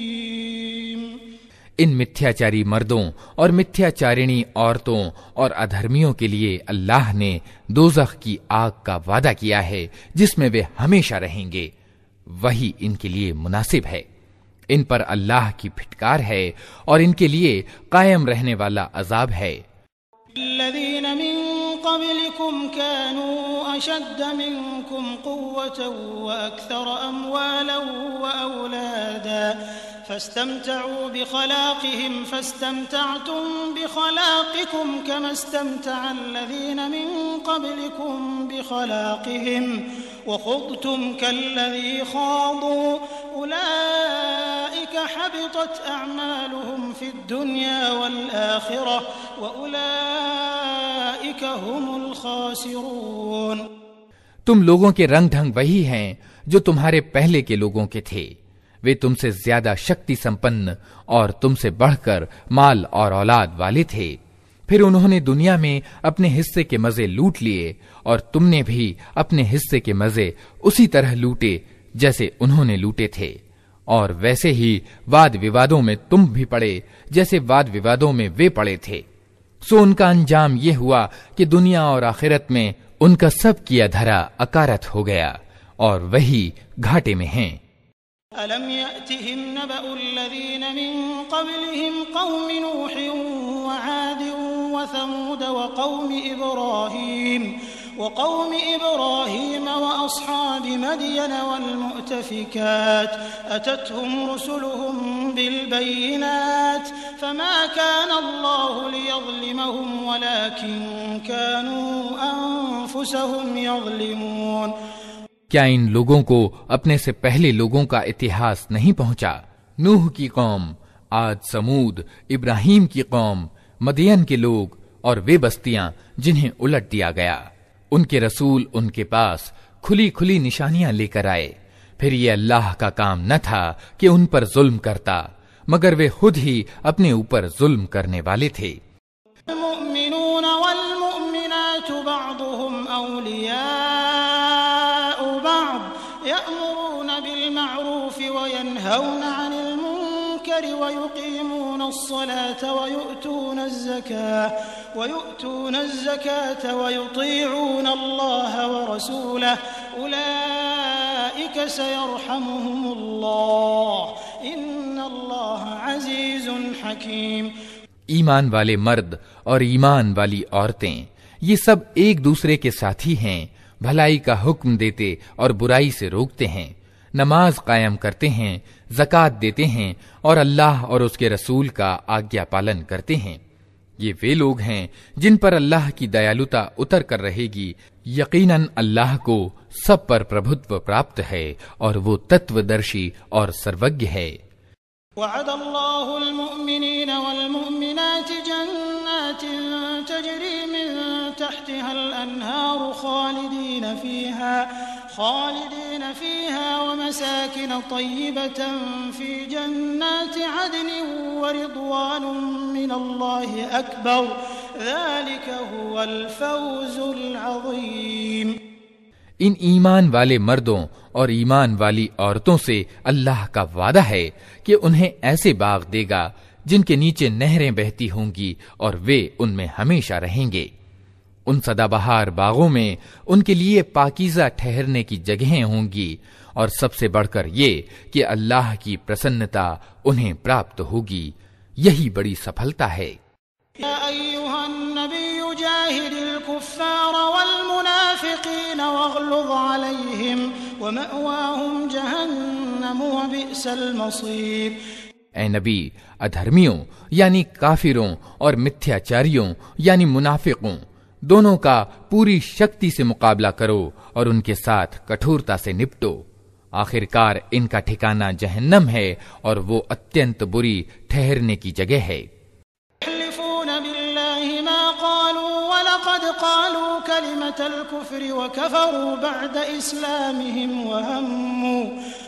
इन मिथ्याचारी मर्दों और मिथ्याचारिणी औरतों और अधर्मियों के लिए अल्लाह ने दोजख की आग का वादा किया है जिसमें वे हमेशा रहेंगे वही इनके लिए मुनासिब है इन पर अल्लाह की फिटकार है और इनके लिए कायम रहने वाला अजाब है قبلكم كانوا أشد منكم قوة وأكثر أموالا وأولادا فاستمتعوا بخلاقهم فاستمتعتم بخلاقكم كما استمتع الذين من قبلكم بخلاقهم وخضتم كالذي خاضوا أولئك حبطت أعمالهم في الدنيا والآخرة وأولئك هم الخاسرون تم لوگوں کے رنگ ढंग وہی ہیں جو تمہارے پہلے کے لوگوں کے تھے वे तुमसे ज्यादा शक्ति संपन्न और तुमसे बढ़कर माल और औलाद वाले थे फिर उन्होंने दुनिया में अपने हिस्से के मजे लूट लिए और तुमने भी अपने हिस्से के मजे उसी तरह लूटे जैसे उन्होंने लूटे थे और वैसे ही वाद विवादों में तुम भी पड़े जैसे वाद विवादों में वे पड़े थे सो उनका अंजाम यह हुआ कि दुनिया और आखिरत में उनका सब किया धरा अकारत हो गया और वही घाटे में हैं ألم يأتهم نبأ الذين من قبلهم قوم نوح وعاد وثمود وقوم إبراهيم وقوم إبراهيم وأصحاب مدين والمؤتفكات أتتهم رسلهم بالبينات فما كان الله ليظلمهم ولكن كانوا أنفسهم يظلمون क्या इन लोगों को अपने से पहले लोगों का इतिहास नहीं पहुंचा नूह की कौम आज समूद इब्राहिम की कौम मदियन के लोग और वे बस्तियां जिन्हें उलट दिया गया उनके रसूल उनके पास खुली खुली निशानियां लेकर आए फिर ये अल्लाह का काम न था कि उन पर जुल्म करता मगर वे खुद ही अपने ऊपर जुल्म करने वाले थे يقيمون الصلاة ويؤتون الزكاة ويؤتون الزكاة ويطيعون الله ورسوله أولئك سيرحمهم الله إن الله عزيز حكيم ईमान वाले मर्द और ईमान वाली औरतें ये सब एक दूसरे के साथी हैं भलाई का हुक्म देते और बुराई से रोकते हैं नमाज कायम करते हैं जक़ात देते हैं और अल्लाह और उसके रसूल का आज्ञा पालन करते हैं ये वे लोग हैं जिन पर अल्लाह की दयालुता उतर कर रहेगी यकीनन अल्लाह को सब पर प्रभुत्व प्राप्त है और वो तत्वदर्शी और सर्वज्ञ है وعد الله المؤمنين والمؤمنات جنات تجري من تحتها الأنهار خالدين فيها خالدين فيها ومساكن طيبة في جنات عدن ورضوان من الله أكبر ذلك هو الفوز العظيم इन ईमान वाले मर्दों और ईमान वाली औरतों से अल्लाह का वादा है कि उन्हें ऐसे बाग देगा जिनके नीचे नहरें बहती होंगी और वे उनमें हमेशा रहेंगे उन सदाबहार बागों में उनके लिए पाकिजा ठहरने की जगहें होंगी और सबसे बढ़कर ये कि अल्लाह की प्रसन्नता उन्हें प्राप्त होगी यही बड़ी सफलता है ए नबी अधर्मियों यानी काफिरों और मिथ्याचारियों यानी मुनाफिकों दोनों का पूरी शक्ति से मुकाबला करो और उनके साथ कठोरता से निपटो आखिरकार इनका ठिकाना जहन्नम है और वो अत्यंत बुरी ठहरने की जगह है قالوا كلمة الكفر وكفروا بعد إسلامهم وهموا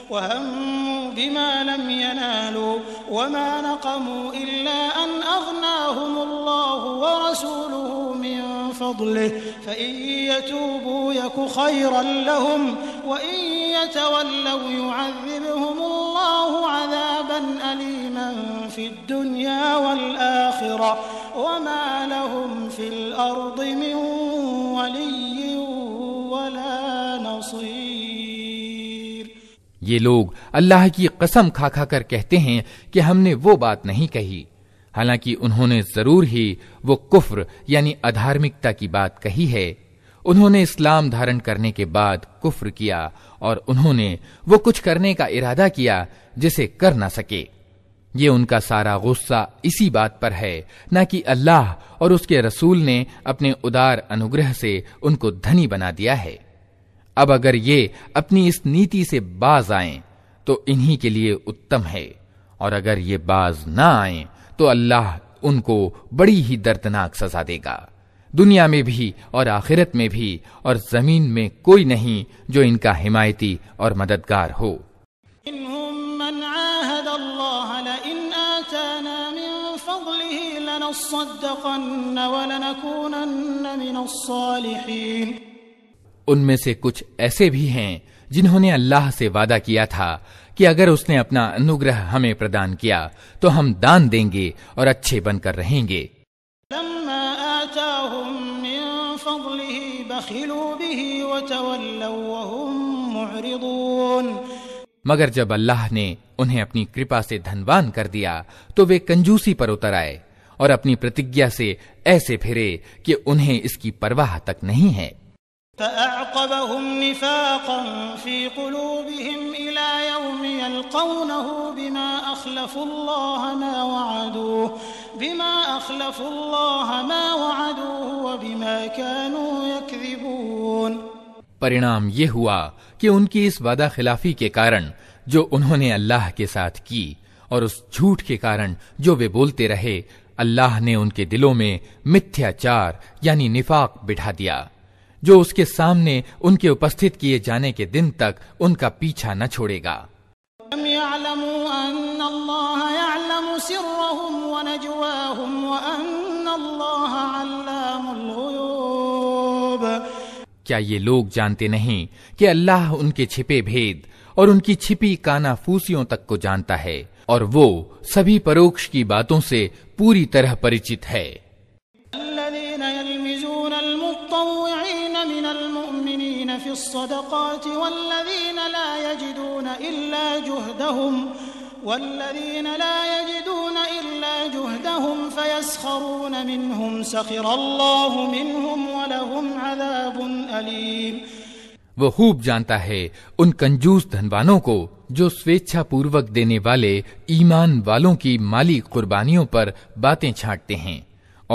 وهموا بما لم ينالوا وما نقموا إلا أن أغناهم الله ورسوله من فضله فإن يتوبوا يك خيرا لهم وإن يتولوا يعذبهم الله عذابا أليما في الدنيا والآخرة وما لهم في الأرض من ولي ولا نصير لوگ اللہ کی قسم کھا کھا کر کہتے ہیں کہ ہم نے وہ بات نہیں کہی हालांकि उन्होंने जरूर ही वो कुफ्र यानी अधार्मिकता की बात कही है उन्होंने इस्लाम धारण करने के बाद कुफ्र किया और उन्होंने वो कुछ करने का इरादा किया जिसे कर ना सके ये उनका सारा गुस्सा इसी बात पर है न कि अल्लाह और उसके रसूल ने अपने उदार अनुग्रह से उनको धनी बना दिया है अब अगर ये अपनी इस नीति से बाज आए तो इन्हीं के लिए उत्तम है और अगर ये बाज ना आए तो अल्लाह उनको बड़ी ही दर्दनाक सजा देगा दुनिया में भी और आखिरत में भी और जमीन में कोई नहीं जो इनका हिमायती और मददगार हो उनमें से कुछ ऐसे भी हैं जिन्होंने अल्लाह से वादा किया था कि अगर उसने अपना अनुग्रह हमें प्रदान किया तो हम दान देंगे और अच्छे बनकर रहेंगे मगर जब अल्लाह ने उन्हें अपनी कृपा से धनवान कर दिया तो वे कंजूसी पर उतर आए और अपनी प्रतिज्ञा से ऐसे फिरे कि उन्हें इसकी परवाह तक नहीं है فأعقبهم نفاقا في قلوبهم إلى يوم يلقونه بما أخلفوا الله ما وعدوه بما أخلفوا الله ما وعدوه وبما كانوا يكذبون परिणाम ये हुआ कि उनकी इस वादा खिलाफी के कारण जो उन्होंने अल्लाह के साथ की और उस झूठ के कारण जो वे बोलते रहे अल्लाह ने उनके दिलों में मिथ्याचार यानी निफाक बिठा दिया जो उसके सामने उनके उपस्थित किए जाने के दिन तक उनका पीछा न छोड़ेगा क्या ये लोग जानते नहीं कि अल्लाह उनके छिपे भेद और उनकी छिपी काना फूसियों तक को जानता है और वो सभी परोक्ष की बातों से पूरी तरह परिचित है الصدقات والذين لا يجدون إلا جهدهم والذين لا يجدون إلا جهدهم فيسخرون منهم سخر الله منهم ولهم عذاب أليم वो खूब जानता है उन कंजूस धनवानों को जो स्वेच्छा पूर्वक देने वाले ईमान वालों की माली कुर्बानियों पर बातें छांटते हैं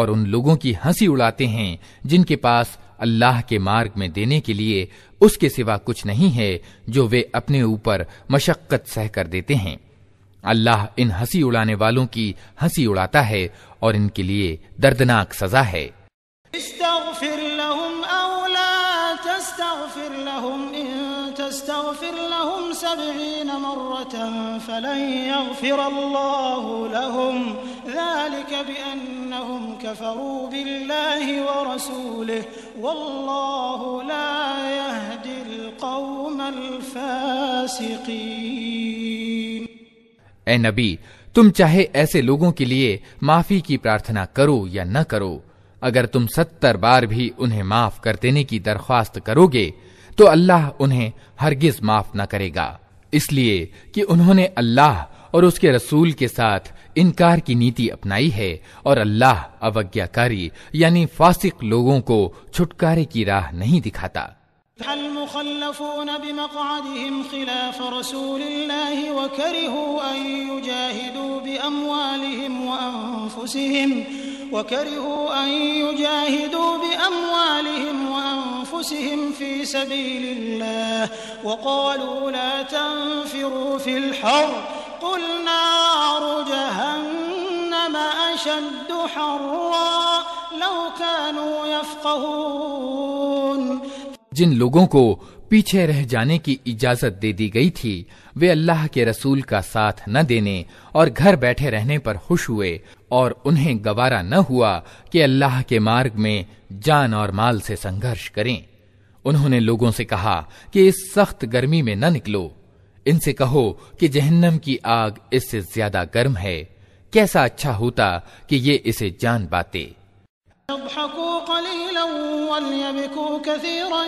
और उन लोगों की हंसी उड़ाते हैं जिनके पास अल्लाह के मार्ग में देने के लिए उसके सिवा कुछ नहीं है जो वे अपने ऊपर मशक्कत सह कर देते हैं अल्लाह इन हंसी उड़ाने वालों की हंसी उड़ाता है और इनके लिए दर्दनाक सजा है ذلك بأنهم كفروا بالله ورسوله والله لا يهدي القوم الفاسقين ए नबी तुम चाहे ऐसे लोगों के लिए माफी की प्रार्थना करो या न करो अगर तुम सत्तर बार भी उन्हें माफ कर देने की दरख्वास्त करोगे तो अल्लाह उन्हें हरगिज माफ न करेगा इसलिए कि उन्होंने अल्लाह और उसके रसूल के साथ इनकार की नीति अपनाई है और अल्लाह अवज्ञाकारी यानी फासिक लोगों को छुटकारे की राह नहीं दिखाता المخلفون بمقعدهم خلاف رسول الله وكرهوا أن يجاهدوا بأموالهم وأنفسهم وكرهوا أن يجاهدوا بأموالهم وأنفسهم في سبيل الله وقالوا لا تنفروا في الحر قل نار جهنم أشد حرا لو كانوا يفقهون जिन लोगों को पीछे रह जाने की इजाजत दे दी गई थी वे अल्लाह के रसूल का साथ न देने और घर बैठे रहने पर खुश हुए और उन्हें गवारा न हुआ कि अल्लाह के मार्ग में जान और माल से संघर्ष करें उन्होंने लोगों से कहा कि इस सख्त गर्मी में न निकलो इनसे कहो कि जहन्नम की आग इससे ज्यादा गर्म है कैसा अच्छा होता कि ये इसे जान पाते يضحكوا قليلا وليبكوا كثيرا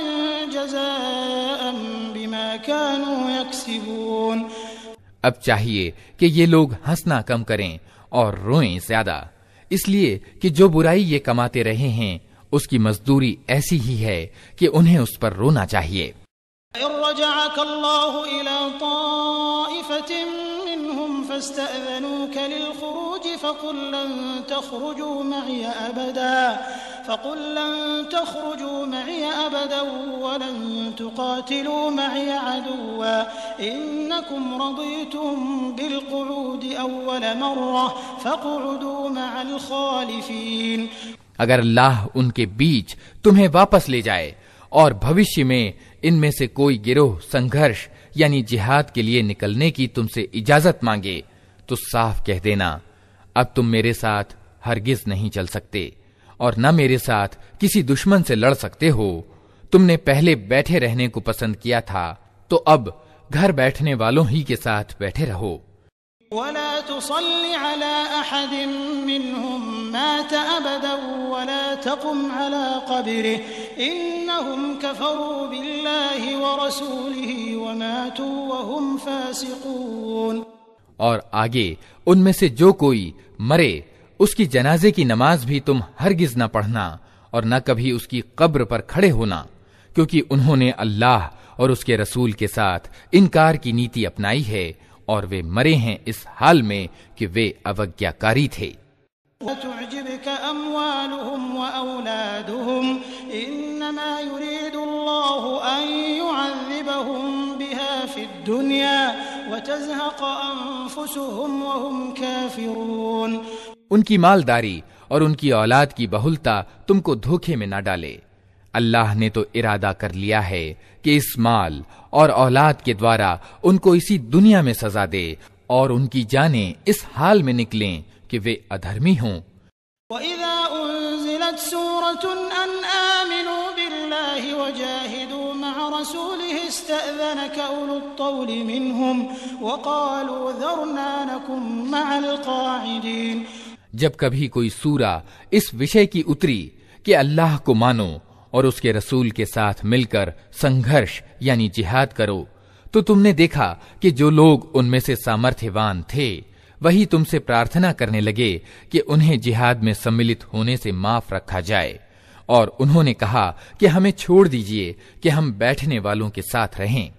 جزاء بما كانوا يكسبون अब चाहिए कि ये लोग हंसना कम करें और रोएं ज्यादा इसलिए कि जो बुराई ये कमाते रहे हैं उसकी मजदूरी ऐसी ही है कि उन्हें उस पर रोना चाहिए منهم فاستأذنوك للخروج فقل لن تخرجوا معي أبدا فقل لن تخرجوا معي أبدا ولن تقاتلوا معي عدوا إنكم رضيتم بالقعود أول مرة فاقعدوا مع الخالفين ان کے بیچ تمہیں واپس لے جائے اور بھوشی میں ان میں سے کوئی گروہ سنگھرش यानी जिहाद के लिए निकलने की तुमसे इजाजत मांगे तो साफ कह देना अब तुम मेरे साथ हरगिज नहीं चल सकते और न मेरे साथ किसी दुश्मन से लड़ सकते हो तुमने पहले बैठे रहने को पसंद किया था तो अब घर बैठने वालों ही के साथ बैठे रहो ولا تصل على أحد منهم مات أبدا ولا تقم على قبره إنهم كفروا بالله ورسوله وماتوا وهم فاسقون और आगे उनमें से जो कोई मरे उसकी जनाजे की नमाज भी तुम हरगिज न पढ़ना और न कभी उसकी कब्र पर खड़े होना क्योंकि उन्होंने अल्लाह और उसके रसूल के साथ इनकार की नीति अपनाई है और वे मरे हैं इस हाल में कि वे अवज्ञाकारी थे उनकी मालदारी और उनकी औलाद की बहुलता तुमको धोखे में ना डाले अल्लाह ने तो इरादा कर लिया है कि इस माल और औलाद के द्वारा उनको इसी दुनिया में सजा दे और उनकी जाने इस हाल में निकले कि वे अधर्मी हों जब कभी कोई सूरा इस विषय की उतरी कि अल्लाह को मानो और उसके रसूल के साथ मिलकर संघर्ष यानी जिहाद करो तो तुमने देखा कि जो लोग उनमें से सामर्थ्यवान थे वही तुमसे प्रार्थना करने लगे कि उन्हें जिहाद में सम्मिलित होने से माफ रखा जाए और उन्होंने कहा कि हमें छोड़ दीजिए कि हम बैठने वालों के साथ रहें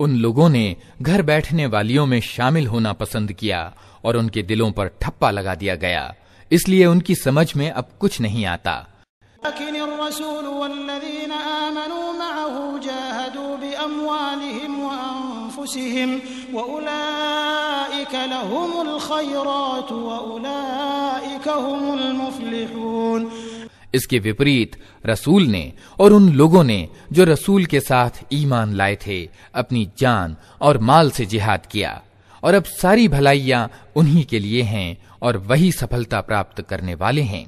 उन लोगों ने घर बैठने वालियों में शामिल होना पसंद किया और उनके दिलों पर ठप्पा लगा दिया गया इसलिए उनकी समझ में अब कुछ नहीं आता لكن الرسول والذين آمنوا معه جاهدوا بأموالهم وأنفسهم وأولئك لهم الخيرات وأولئك هم المفلحون इसके विपरीत रसूल ने और उन लोगों ने जो रसूल के साथ ईमान लाए थे अपनी जान और माल से जिहाद किया और अब सारी भलाइया उन्हीं के लिए हैं और वही सफलता प्राप्त करने वाले हैं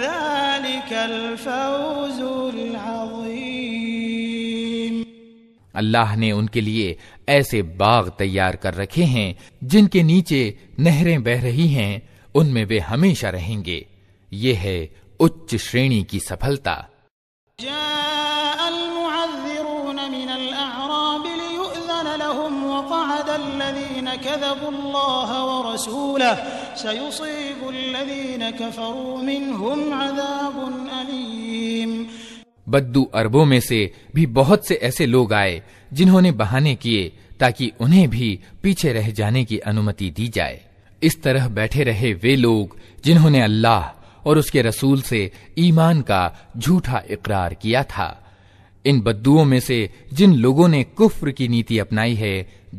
ذلك الفوز अल्लाह ने उनके लिए ऐसे बाग तैयार कर रखे हैं जिनके नीचे नहरें बह रही हैं उनमें वे हमेशा रहेंगे ये है उच्च श्रेणी की सफलता أليم बद्दू अरबों में से भी बहुत से ऐसे लोग आए जिन्होंने बहाने किए ताकि उन्हें भी पीछे रह जाने की अनुमति दी जाए इस तरह बैठे रहे वे लोग जिन्होंने अल्लाह और उसके रसूल से ईमान का झूठा इकरार किया था इन बद्दुओं में से जिन लोगों ने कुफ्र की नीति अपनाई है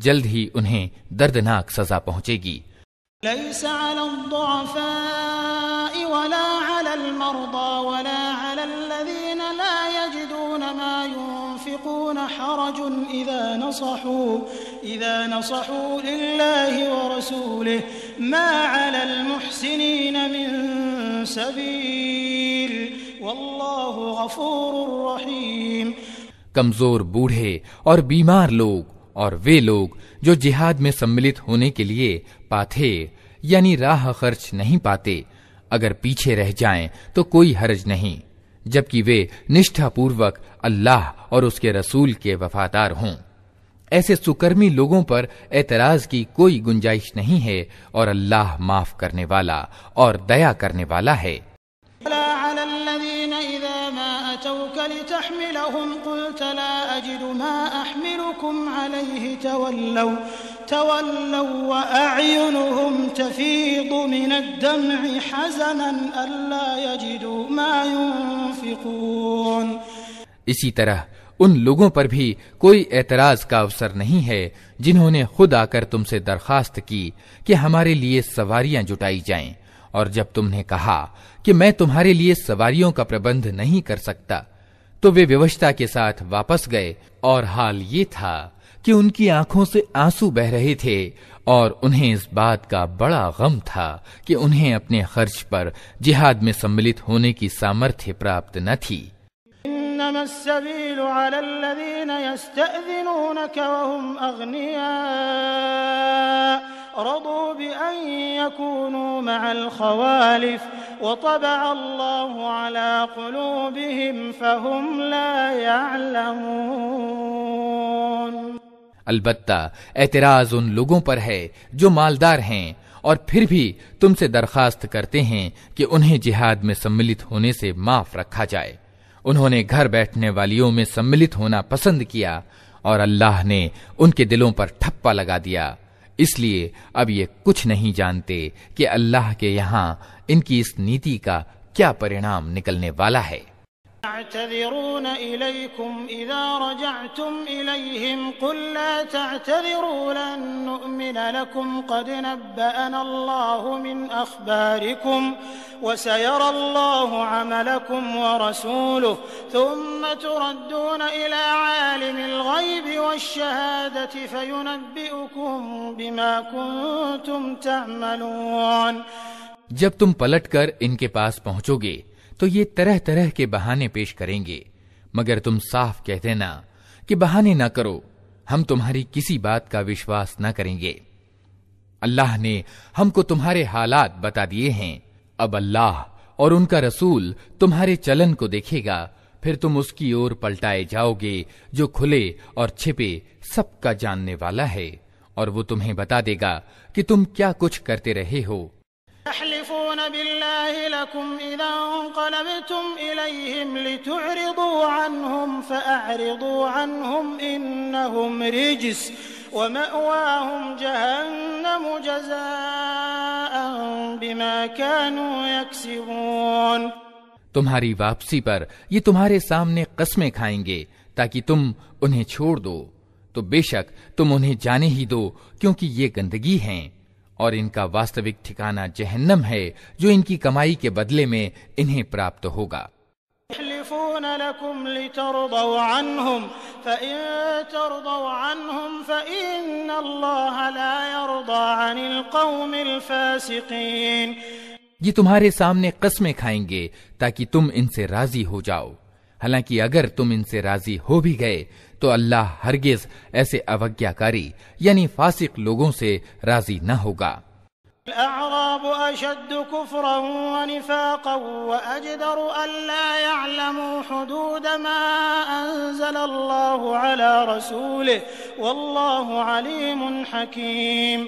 जल्द ही उन्हें दर्दनाक सजा पहुंचेगी ليس على الضعفاء ولا على المرضى ولا أخراج إذا نصحوا إذا نصحوا لله ورسوله ما على المحسنين من سبيل والله غفور رحيم कमजोर बूढ़े और बीमार लोग और वे लोग जो जिहाद में सम्मिलित होने के लिए पाथे यानी राह खर्च नहीं पाते अगर पीछे रह जाएं तो कोई हर्ज नहीं जबकि वे निष्ठापूर्वक अल्लाह और उसके रसूल के वफादार हों ऐसे सुकर्मी लोगों पर एतराज की कोई गुंजाइश नहीं है और अल्लाह माफ करने वाला और दया करने वाला है لتحملهم قلت لا أجد ما أحملكم عليه تولوا تولوا وأعينهم تفيض من الدمع حزنا ألا يجدوا ما ينفقون इसी तरह उन लोगों पर भी कोई एतराज का अवसर नहीं है जिन्होंने खुद आकर तुमसे दरखास्त की कि हमारे लिए सवारियां जुटाई जाएं और जब तुमने कहा कि मैं तुम्हारे लिए सवारियों का प्रबंध नहीं कर सकता तो वे व्यवस्था के साथ वापस गए और हाल ये था कि उनकी आंखों से आंसू बह रहे थे और उन्हें इस बात का बड़ा गम था कि उन्हें अपने खर्च पर जिहाद में सम्मिलित होने की सामर्थ्य प्राप्त न थी رضوا بأن يكونوا مع الخوالف وطبع الله على قلوبهم فهم لا يعلمون अलबत्ता एतराज उन लोगों पर है जो मालदार हैं और फिर भी तुमसे दरखास्त करते हैं कि उन्हें जिहाद में सम्मिलित होने से माफ रखा जाए उन्होंने घर बैठने वालियों में सम्मिलित होना पसंद किया और अल्लाह ने उनके दिलों पर ठप्पा लगा दिया इसलिए अब ये कुछ नहीं जानते कि अल्लाह के यहां इनकी इस नीति का क्या परिणाम निकलने वाला है يعتذرون إليكم إذا رجعتم إليهم قل لا تعتذروا لن نؤمن لكم قد نبأنا الله من أخباركم وسيرى الله عملكم ورسوله ثم تردون إلى عالم الغيب والشهادة فينبئكم بما كنتم تعملون جب تم پلٹ کر ان کے پاس پہنچو گے तो ये तरह तरह के बहाने पेश करेंगे मगर तुम साफ कह देना कि बहाने ना करो हम तुम्हारी किसी बात का विश्वास ना करेंगे अल्लाह ने हमको तुम्हारे हालात बता दिए हैं अब अल्लाह और उनका रसूल तुम्हारे चलन को देखेगा फिर तुम उसकी ओर पलटाए जाओगे जो खुले और छिपे सबका जानने वाला है और वो तुम्हें बता देगा कि तुम क्या कुछ करते रहे हो يحلفون بالله لكم إذا انقلبتم إليهم لتعرضوا عنهم فأعرضوا عنهم إنهم رجس ومأواهم جهنم جزاء بما كانوا يكسبون پر یہ تمہارے سامنے قسمیں کھائیں گے تاکہ تم انہیں چھوڑ دو تو بے شک تم انہیں جانے ہی دو کیونکہ یہ گندگی ہیں और इनका वास्तविक ठिकाना जहन्नम है जो इनकी कमाई के बदले में इन्हें प्राप्त होगा ये तुम्हारे सामने कस्में खाएंगे ताकि तुम इनसे राजी हो जाओ हालांकि अगर तुम इनसे राजी हो भी गए तो अल्लाह हरगिज ऐसे अवज्ञाकारी यानी फासिक लोगों से राजी न होगा الأعراب أشد كفرا ونفاقا وأجدر ألا يعلموا حدود ما أنزل الله على رسوله والله عليم حكيم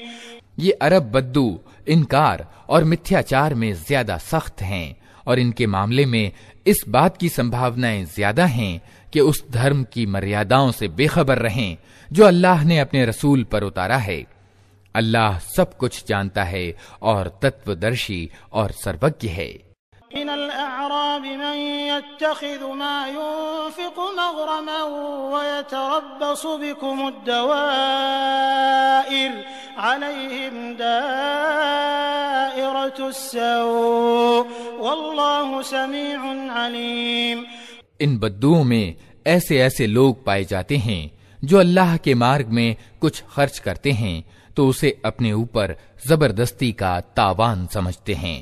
ये अरब बद्दू इनकार और मिथ्याचार में ज्यादा सख्त हैं और इनके मामले में इस बात की संभावनाएं ज्यादा हैं कि उस धर्म की मर्यादाओं से बेखबर रहें जो अल्लाह ने अपने रसूल पर उतारा है अल्लाह सब कुछ जानता है और तत्वदर्शी और सर्वज्ञ है من الأعراب من يتخذ ما ينفق مغرما ويتربص بكم الدوائر عليهم دائرة السوء والله سميع عليم इन बद्दुओं में ऐसे ऐसे लोग पाए जाते हैं जो अल्लाह के मार्ग में कुछ खर्च करते हैं तो उसे अपने ऊपर जबरदस्ती का तावान समझते हैं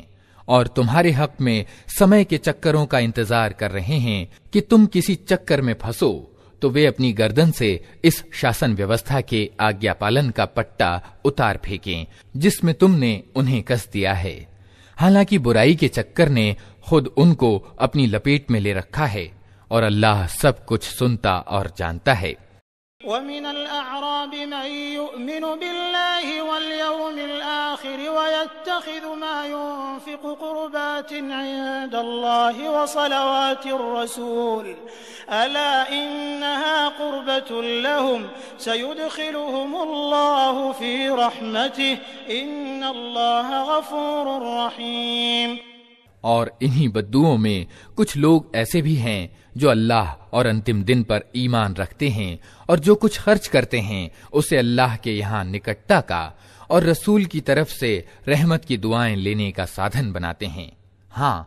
और तुम्हारे हक में समय के चक्करों का इंतजार कर रहे हैं कि तुम किसी चक्कर में फंसो तो वे अपनी गर्दन से इस शासन व्यवस्था के आज्ञा पालन का पट्टा उतार फेंकें जिसमें तुमने उन्हें कस दिया है हालांकि बुराई के चक्कर ने खुद उनको अपनी लपेट में ले रखा है اور اللہ سب کچھ سنتا اور جانتا ہے ومن الأعراب من يؤمن بالله واليوم الآخر ويتخذ ما ينفق قربات عند الله وصلوات الرسول ألا إنها قربة لهم سيدخلهم الله في رحمته إن الله غفور رحيم اور انہی بدوؤں میں کچھ لوگ ایسے بھی ہیں जो अल्लाह और अंतिम दिन पर ईमान रखते हैं और जो कुछ खर्च करते हैं उसे अल्लाह के यहाँ निकटता का और रसूल की तरफ से रहमत की दुआएं लेने का साधन बनाते हैं हाँ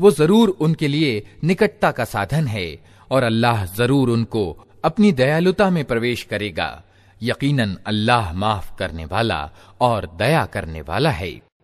वो जरूर उनके लिए निकटता का साधन है और अल्लाह जरूर उनको अपनी दयालुता में प्रवेश करेगा यकीनन अल्लाह माफ करने वाला और दया करने वाला है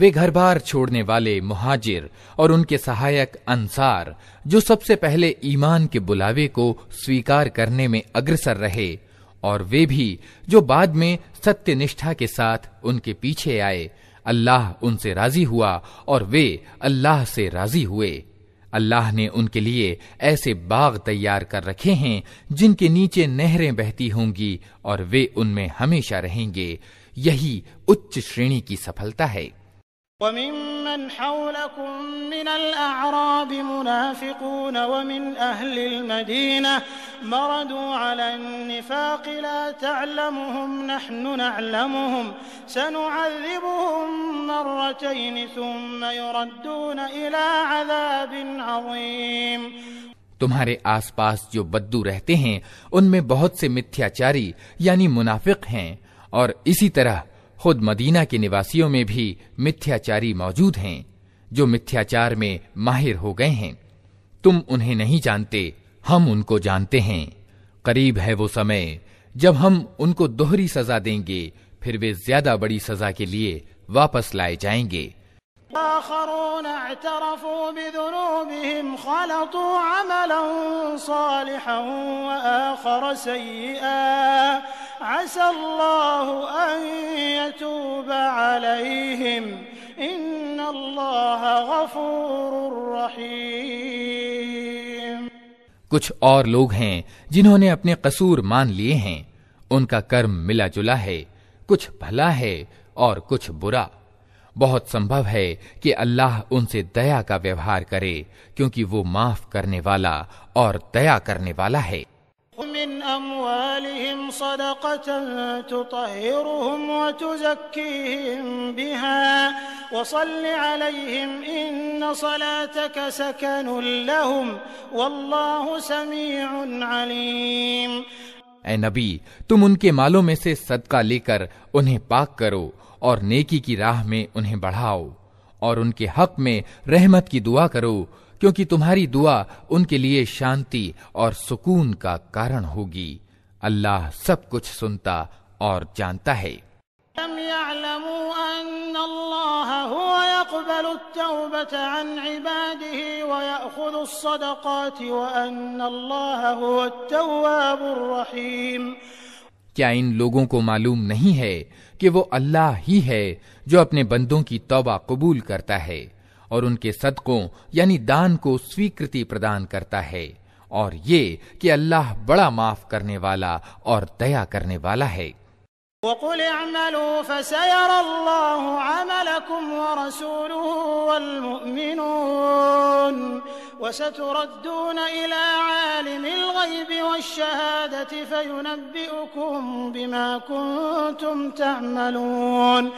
वे घर बार छोड़ने वाले मुहाजिर और उनके सहायक अंसार जो सबसे पहले ईमान के बुलावे को स्वीकार करने में अग्रसर रहे और वे भी जो बाद में सत्य निष्ठा के साथ उनके पीछे आए अल्लाह उनसे राजी हुआ और वे अल्लाह से राजी हुए अल्लाह ने उनके लिए ऐसे बाग तैयार कर रखे हैं जिनके नीचे नहरें बहती होंगी और वे उनमें हमेशा रहेंगे यही उच्च श्रेणी की सफलता है وممن حولكم من الأعراب منافقون ومن أهل المدينة مردوا على النفاق لا تعلمهم نحن نعلمهم سنعذبهم مرتين ثم يردون إلى عذاب عظيم तुम्हारे आसपास जो बद्दू रहते हैं उनमें बहुत से मिथ्याचारी यानी मुनाफिक हैं और इसी तरह खुद मदीना के निवासियों में भी मिथ्याचारी मौजूद हैं जो मिथ्याचार में माहिर हो गए हैं तुम उन्हें नहीं जानते हम उनको जानते हैं करीब है वो समय जब हम उनको दोहरी सजा देंगे फिर वे ज्यादा बड़ी सजा के लिए वापस लाए जाएंगे آخرون اعترفوا بذنوبهم خلطوا عملا صالحا وآخر سيئا عسى الله أن يتوب عليهم إن الله غفور رحيم कुछ और लोग हैं जिन्होंने अपने कसूर मान लिए हैं उनका कर्म ملا जुला है कुछ भला है اور कुछ برا बहुत संभव है कि अल्लाह उनसे दया का व्यवहार करे क्योंकि वो माफ करने वाला और दया करने वाला है من أموالهم صدقة تطهرهم وتزكيهم بها وصل عليهم إن صلاتك سكن لهم والله سميع عليم ए नबी तुम उनके मालों में से सदका लेकर उन्हें पाक करो और नेकी की राह में उन्हें बढ़ाओ और उनके हक में रहमत की दुआ करो क्योंकि तुम्हारी दुआ उनके लिए शांति और सुकून का कारण होगी अल्लाह सब कुछ सुनता और जानता है لم يعلموا أن الله هو يقبل التوبة عن عباده ويأخذ الصدقات وأن الله هو التواب الرحيم क्या इन लोगों को मालूम नहीं है कि वो अल्लाह ही है जो अपने बंदों की तौबा कबूल करता है और उनके सदकों यानी दान को स्वीकृति प्रदान करता है और ये कि अल्लाह बड़ा माफ करने वाला और दया करने वाला है وقل اعملوا فسيرى الله عملكم ورسوله والمؤمنون وستردون إلى عالم الغيب والشهادة فينبئكم بما كنتم تعملون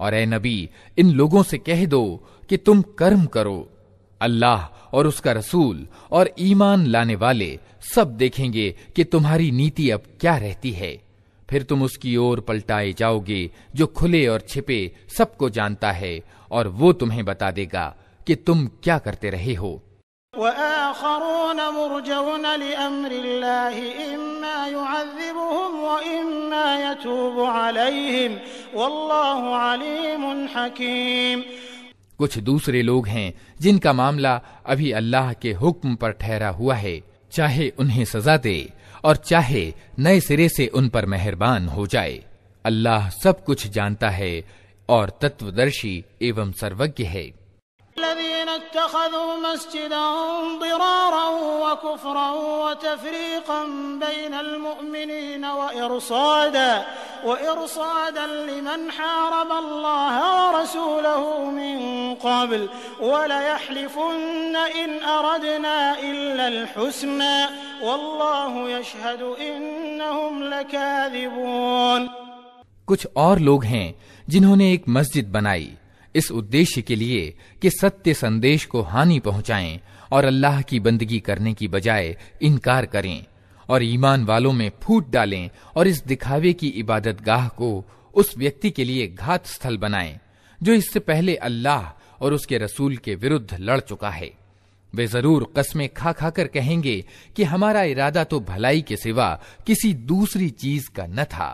اور اے نبی ان لوگوں سے کہہ دو کہ تم کرم کرو اللہ اور اس کا رسول اور ایمان لانے والے سب دیکھیں گے کہ تمہاری نیتی اب کیا رہتی ہے फिर तुम उसकी ओर पलटाए जाओगे जो खुले और छिपे सबको जानता है और वो तुम्हें बता देगा कि तुम क्या करते रहे हो कुछ दूसरे लोग हैं जिनका मामला अभी अल्लाह के हुक्म पर ठहरा हुआ है चाहे उन्हें सजा दे और चाहे नए सिरे से उन पर मेहरबान हो जाए अल्लाह सब कुछ जानता है और तत्वदर्शी एवं सर्वज्ञ है الذين اتخذوا مسجدا ضرارا وكفرا وتفريقا بين المؤمنين وإرصادا وإرصادا لمن حارب الله ورسوله من قبل وليحلفن إن أردنا إلا الحسنى والله يشهد إنهم لكاذبون कुछ और लोग हैं जिन्होंने एक मस्जिद बनाई इस उद्देश्य के लिए कि सत्य संदेश को हानि पहुंचाएं और अल्लाह की बंदगी करने की बजाय इनकार करें और ईमान वालों में फूट डालें और इस दिखावे की इबादत गाह को उस व्यक्ति के लिए घात स्थल बनाए जो इससे पहले अल्लाह और उसके रसूल के विरुद्ध लड़ चुका है वे जरूर कस्में खा खा कर कहेंगे कि हमारा इरादा तो भलाई के सिवा किसी दूसरी चीज का न था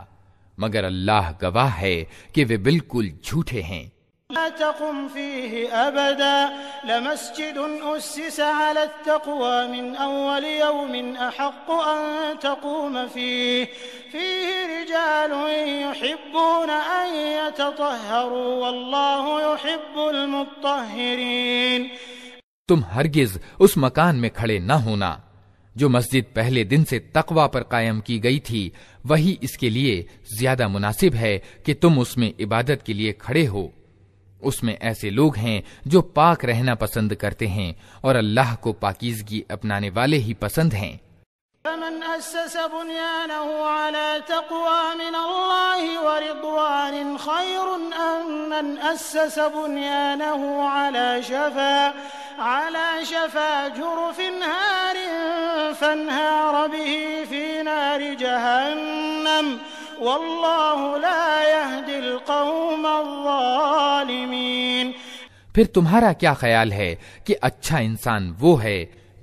मगर अल्लाह गवाह है कि वे बिल्कुल झूठे हैं لا تقم فيه أبدا لمسجد أسس على التقوى من أول يوم أحق أن تقوم فيه فيه رجال يحبون أن يتطهروا والله يحب المطهرين तुम हरगिज उस मकान में खड़े न होना जो मस्जिद पहले दिन से तकवा पर कायम की गई थी वही इसके लिए ज्यादा मुनासिब है कि तुम उसमें इबादत के लिए खड़े हो उसमें ऐसे लोग हैं जो पाक रहना पसंद करते हैं और अल्लाह को पाकिजगी अपनाने वाले ही पसंद हैं فمن أسس بنيانه على تقوى من الله ورضوان خير أم من أسس بنيانه على شفا على شفا جرف هار فانهار به في نار جهنم फिर तुम्हारा क्या ख्याल है कि अच्छा इंसान वो है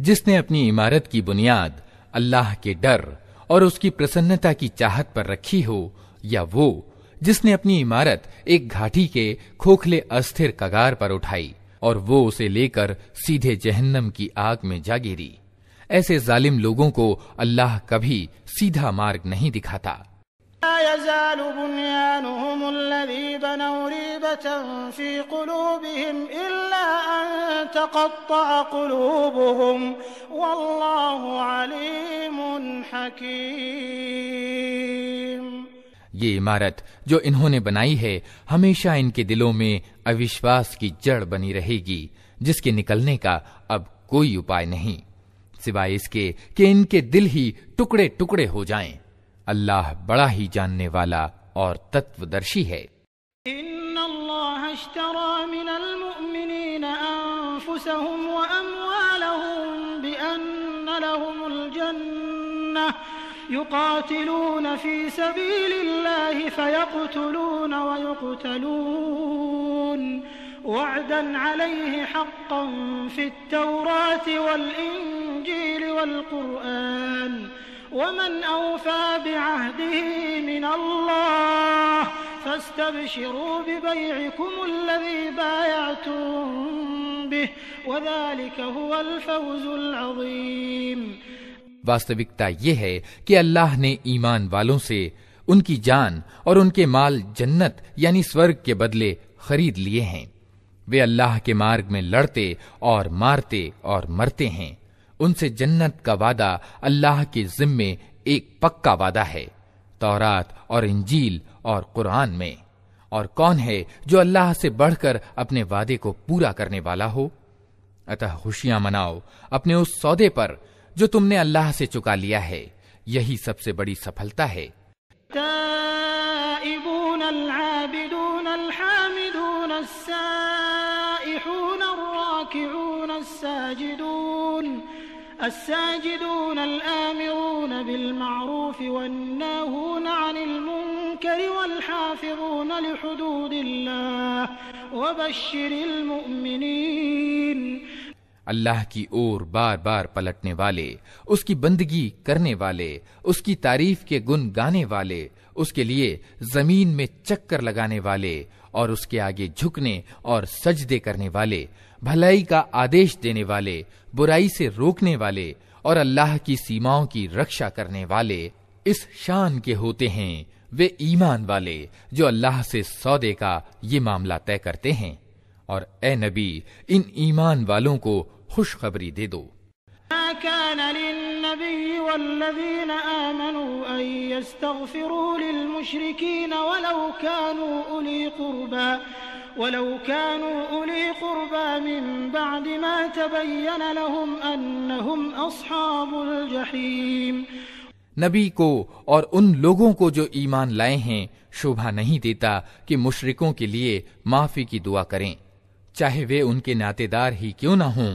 जिसने अपनी इमारत की बुनियाद अल्लाह के डर और उसकी प्रसन्नता की चाहत पर रखी हो या वो जिसने अपनी इमारत एक घाटी के खोखले अस्थिर कगार पर उठाई और वो उसे लेकर सीधे जहन्नम की आग में जा गिरी ऐसे जालिम लोगों को अल्लाह कभी सीधा मार्ग नहीं दिखाता ये इमारत जो इन्होंने बनाई है हमेशा इनके दिलों में अविश्वास की जड़ बनी रहेगी जिसके निकलने का अब कोई उपाय नहीं सिवाय इसके कि इनके दिल ही टुकड़े टुकड़े हो जाएं। अल्लाह बड़ा ही जानने वाला और तत्वदर्शी है إن الله اشترى من المؤمنين أنفسهم وأموالهم بأن لهم الجنة يقاتلون في سبيل الله فيقتلون ويقتلون وعدا عليه حقا في التوراة والإنجيل والقرآن ومن أوفى بعهده من الله فاستبشروا ببيعكم الذي بايعتم به وذلك هو الفوز العظيم वास्तविकता यह है कि अल्लाह ने ईमान वालों से उनकी जान और उनके माल जन्नत यानी स्वर्ग के बदले खरीद लिए हैं वे अल्लाह के मार्ग में लड़ते और मारते और मरते हैं उनसे जन्नत का वादा अल्लाह के जिम्मे एक पक्का वादा है तौरात और इंजील और कुरान में और कौन है जो अल्लाह से बढ़कर अपने वादे को पूरा करने वाला हो अतः खुशियां मनाओ अपने उस सौदे पर जो तुमने अल्लाह से चुका लिया है यही सबसे बड़ी सफलता है السائحون الراكعون الساجدون الساجدون الآمرون بالمعروف والناهون عن المنكر والحافظون لحدود الله وبشر المؤمنين अल्लाह की ओर बार बार पलटने वाले उसकी बंदगी करने वाले उसकी तारीफ के गुण गाने वाले उसके लिए जमीन में चक्कर लगाने वाले और उसके आगे झुकने और सजदे करने वाले भलाई का आदेश देने वाले बुराई से रोकने वाले और अल्लाह की सीमाओं की रक्षा करने वाले इस शान के होते हैं वे ईमान वाले जो अल्लाह से सौदे का ये मामला तय करते हैं और ए नबी इन ईमान वालों को खुशखबरी दे दो كان للنبي والذين آمنوا أن يستغفروا للمشركين ولو كانوا أولي قربى ولو كانوا أولي قربى من بعد ما تبين لهم أنهم أصحاب الجحيم नबी को और उन लोगों को जो ईमान लाए हैं शोभा नहीं देता कि मुशरिकों के लिए माफी की दुआ करें चाहे वे उनके नातेदार ही क्यों ना हों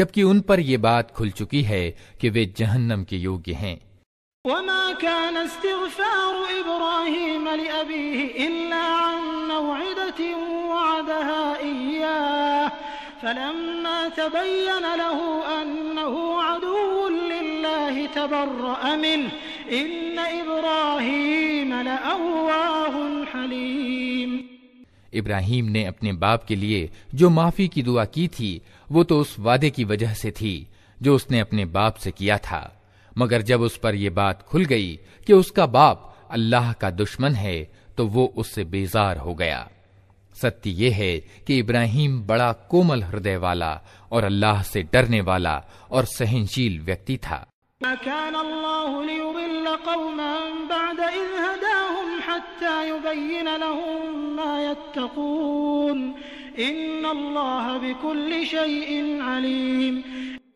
जबकि उन पर यह बात खुल चुकी है कि वे जहन्नम के योग्य हैं وما كان استغفار إبراهيم لأبيه إلا عن موعدة وعدها إياه فلما تبين له أنه عدو لله تبرأ منه إن إبراهيم لأواه حليم इब्राहिम ने अपने बाप के लिए जो माफी की दुआ की थी वो तो उस वादे की वजह से थी जो उसने अपने बाप से किया था मगर जब उस पर यह बात खुल गई कि उसका बाप अल्लाह का दुश्मन है तो वो उससे बेजार हो गया सत्य यह है कि इब्राहिम बड़ा कोमल हृदय वाला और अल्लाह से डरने वाला और सहनशील व्यक्ति था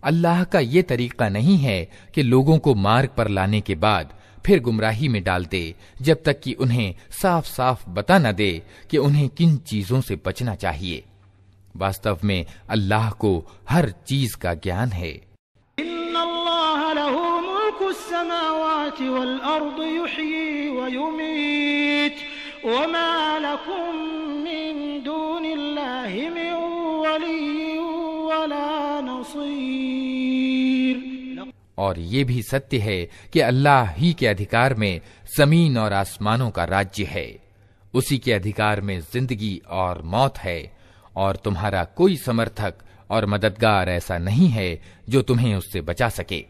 अल्लाह का ये तरीका नहीं है कि लोगों को मार्ग पर लाने के बाद फिर गुमराही में डाल दे जब तक कि उन्हें साफ साफ बता न दे कि उन्हें किन चीजों से बचना चाहिए वास्तव में अल्लाह को हर चीज का ज्ञान है और ये भी सत्य है कि अल्लाह ही के अधिकार में जमीन और आसमानों का राज्य है उसी के अधिकार में जिंदगी और मौत है और तुम्हारा कोई समर्थक और मददगार ऐसा नहीं है जो तुम्हें उससे बचा सके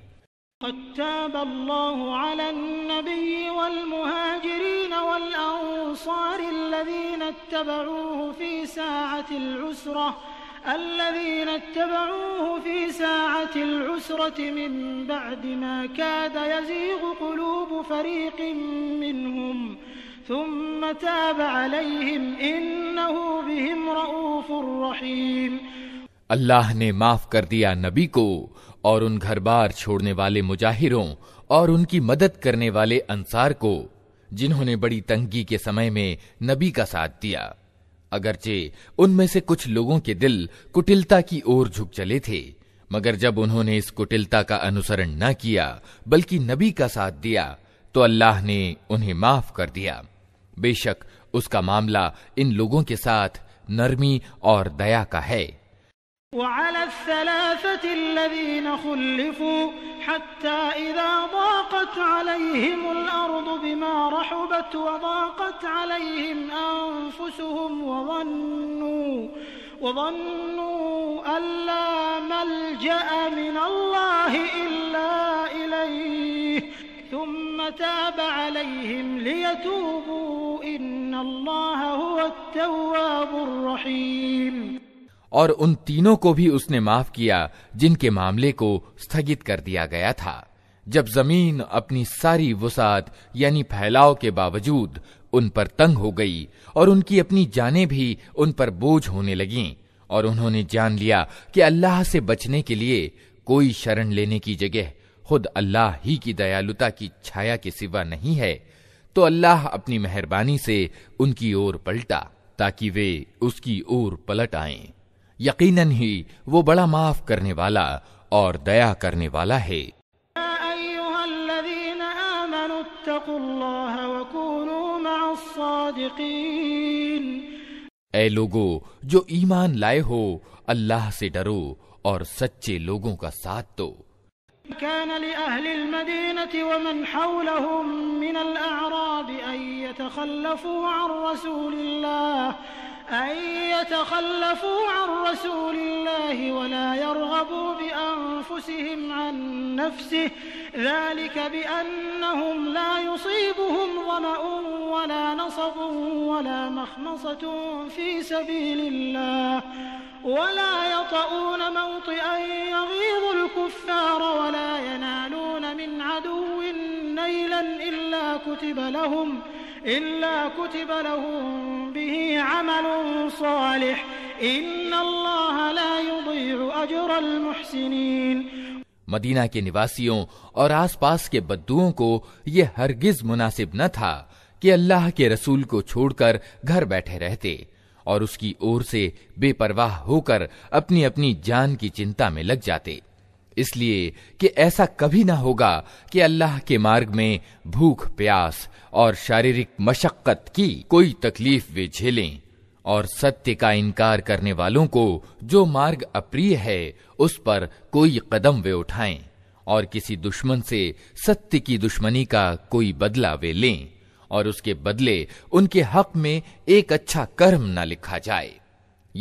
الله على النبي والمهاجرين والأنصار الذين اتبعوه في ساعة العسرة الذين اتبعوه في ساعة العسرة من بعد ما كاد يزيغ قلوب فريق منهم ثم تاب عليهم إنه بهم رؤوف رحيم अल्लाह ने माफ कर दिया नबी को और उन घर बार छोड़ने वाले मुजाहिरों और उनकी मदद करने वाले अंसार को जिन्होंने बड़ी तंगी के समय में नबी का साथ दिया अगरचे उनमें से कुछ लोगों के दिल कुटिलता की ओर झुक चले थे मगर जब उन्होंने इस कुटिलता का अनुसरण न किया बल्कि नबी का साथ दिया तो अल्लाह ने उन्हें माफ कर दिया बेशक उसका मामला इन लोगों के साथ नरमी और दया का है وعلى الثلاثة الذين خلفوا حتى إذا ضاقت عليهم الأرض بما رحبت وضاقت عليهم أنفسهم وظنوا وظنوا أن لا ملجأ من الله إلا إليه ثم تاب عليهم ليتوبوا إن الله هو التواب الرحيم और उन तीनों को भी उसने माफ किया जिनके मामले को स्थगित कर दिया गया था जब जमीन अपनी सारी वसात यानी फैलाव के बावजूद उन पर तंग हो गई और उनकी अपनी जाने भी उन पर बोझ होने लगी और उन्होंने जान लिया कि अल्लाह से बचने के लिए कोई शरण लेने की जगह खुद अल्लाह ही की दयालुता की छाया के सिवा नहीं है तो अल्लाह अपनी मेहरबानी से उनकी ओर पलटा ताकि वे उसकी ओर पलट आएं। यकीनन ही वो बड़ा माफ करने वाला और दया करने वाला है ए लोगो जो ईमान लाए हो अल्लाह से डरो और सच्चे लोगों का साथ दो كان لأهل المدينة ومن حولهم من الأعراب أن يتخلفوا عن رسول الله أن يتخلفوا عن رسول الله ولا يرغبوا بأنفسهم عن نفسه ذلك بأنهم لا يصيبهم ظمأ ولا نصب ولا مخمصة في سبيل الله ولا يطؤون موطئا يغيظ الكفار ولا ينالون من عدو نيلا إلا كتب لهم ۖ मदीना के निवासियों और आसपास के बद्दुओं को यह हरगिज मुनासिब न था कि अल्लाह के रसूल को छोड़कर घर बैठे रहते और उसकी ओर से बेपरवाह होकर अपनी अपनी जान की चिंता में लग जाते इसलिए कि ऐसा कभी ना होगा कि अल्लाह के मार्ग में भूख प्यास और शारीरिक मशक्कत की कोई तकलीफ वे झेलें और सत्य का इनकार करने वालों को जो मार्ग अप्रिय है उस पर कोई कदम वे उठाएं और किसी दुश्मन से सत्य की दुश्मनी का कोई बदला वे लें और उसके बदले उनके हक में एक अच्छा कर्म न लिखा जाए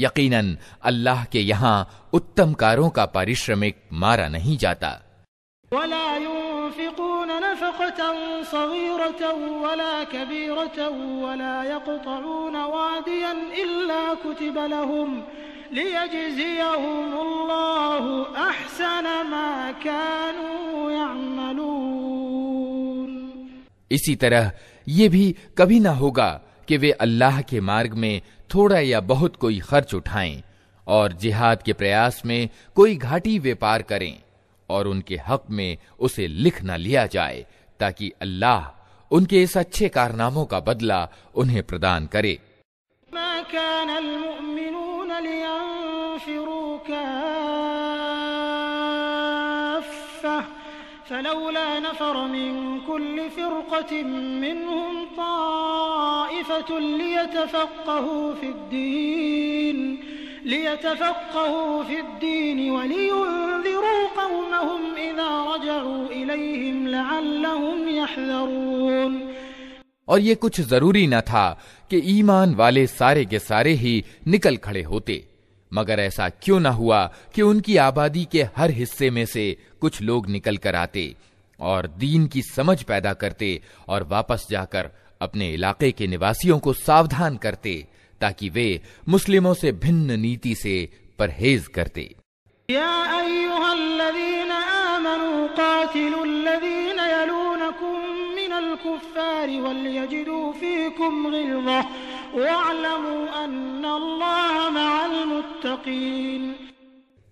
यकीनन अल्लाह के यहाँ उत्तम कारों का पारिश्रमिक मारा नहीं जाता ولا ينفقون نفقة صغيرة ولا كبيرة ولا يقطعون واديا إلا كتب لهم ليجزيهم الله أحسن ما كانوا يعملون इसी तरह ये भी कभी ना होगा कि वे अल्लाह के मार्ग में थोड़ा या बहुत कोई खर्च उठाएं और जिहाद के प्रयास में कोई घाटी व्यापार करें और उनके हक में उसे लिख न लिया जाए ताकि अल्लाह उनके इस अच्छे कारनामों का बदला उन्हें प्रदान करे فلولا نفر من كل فرقة منهم طائفة ليتفقهوا في الدين ليتفقهوا في الدين ولينذروا قومهم إذا رجعوا إليهم لعلهم يحذرون और ये कुछ जरूरी न था कि ईमान वाले सारे के सारे ही निकल खड़े होते मगर ऐसा क्यों न हुआ कि उनकी आबादी के हर हिस्से में से कुछ लोग निकल कर आते और दीन की समझ पैदा करते और वापस जाकर अपने इलाके के निवासियों को सावधान करते ताकि वे मुस्लिमों से भिन्न नीति से परहेज करते या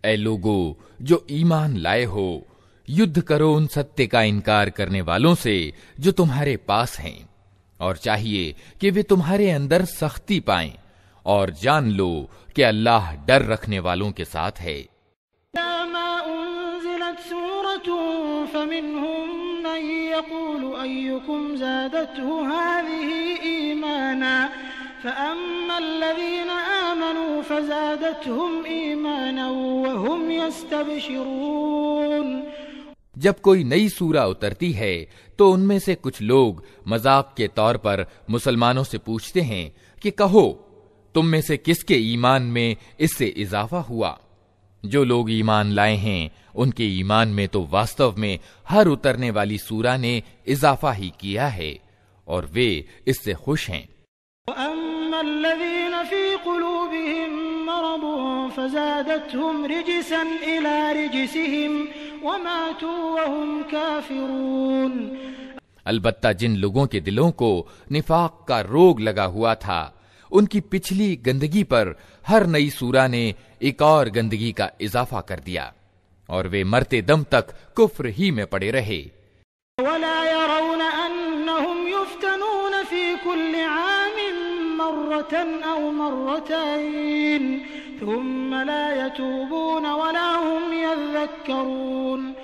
ए लोगो जो ईमान लाए हो युद्ध करो उन सत्य का इनकार करने वालों से जो तुम्हारे पास हैं और चाहिए कि वे तुम्हारे अंदर सख्ती पाएं और जान लो कि अल्लाह डर रखने वालों के साथ है يقول أيكم زادته هذه إيمانا فأما الذين آمنوا فزادتهم إيمانا وهم يستبشرون जब कोई नई सूरा उतरती है तो उनमें से कुछ लोग मजाक के तौर पर मुसलमानों से पूछते हैं कि कहो तुम में से किसके ईमान में इससे इजाफा हुआ जो लोग ईमान लाए हैं उनके ईमान में तो वास्तव में हर उतरने वाली सूरा ने इजाफा ही किया है और वे इससे खुश हैं अलबत् अलबत्ता जिन लोगों के दिलों को निफाक का रोग लगा हुआ था उनकी पिछली गंदगी पर हर नई सूरा ने एक और गंदगी का इजाफा कर दिया और वे मरते दम तक कुफ्र ही में पड़े रहे أو مرتين ثم لا يتوبون ولا هم يذكرون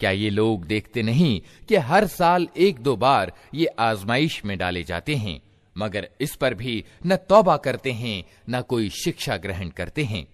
क्या ये लोग देखते नहीं कि हर साल एक दो बार ये आजमाइश में डाले जाते हैं मगर इस पर भी न तौबा करते हैं न कोई शिक्षा ग्रहण करते हैं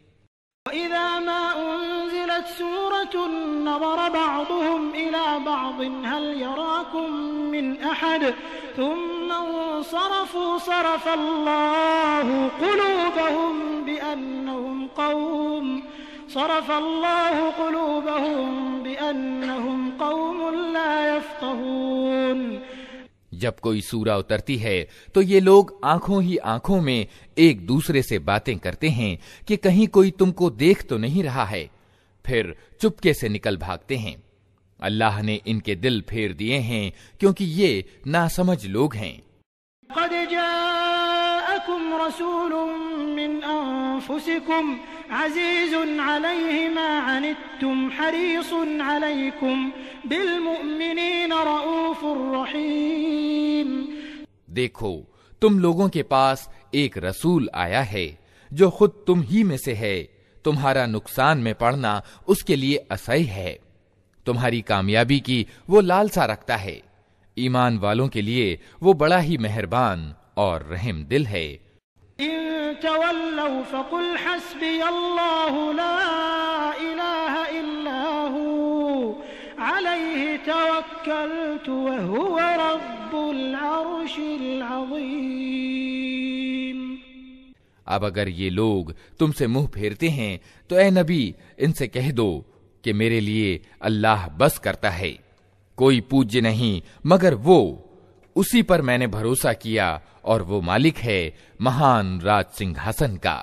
ثم نظر بعضهم إلى بعض هل يراكم من أحد ثم انصرفوا صرف الله قلوبهم بأنهم قوم صرف الله قلوبهم بأنهم قوم لا يفقهون जब कोई सूरा उतरती है तो ये लोग आंखों ही आंखों में एक दूसरे से बातें करते हैं कि कहीं कोई तुमको देख तो नहीं रहा है फिर चुपके से निकल भागते हैं अल्लाह ने इनके दिल फेर दिए हैं क्योंकि ये नासमझ लोग हैं قد جاءكم رسول من أنفسكم عزيز عليه ما عنتم حريص عليكم بالمؤمنين رؤوف देखो तुम लोगों के पास एक रसूल आया है जो खुद तुम ही में से है तुम्हारा नुकसान में पड़ना उसके लिए असह्य है तुम्हारी कामयाबी की वो लालसा रखता है ईमान वालों के लिए वो बड़ा ही मेहरबान और रहम दिल है توكلت وهو رب العرش العظيم अब अगर ये लोग तुमसे मुंह फेरते हैं तो ए नबी इनसे कह दो कि मेरे लिए अल्लाह बस करता है कोई पूज्य नहीं मगर वो उसी पर मैंने भरोसा किया और वो मालिक है महान राज सिंहासन का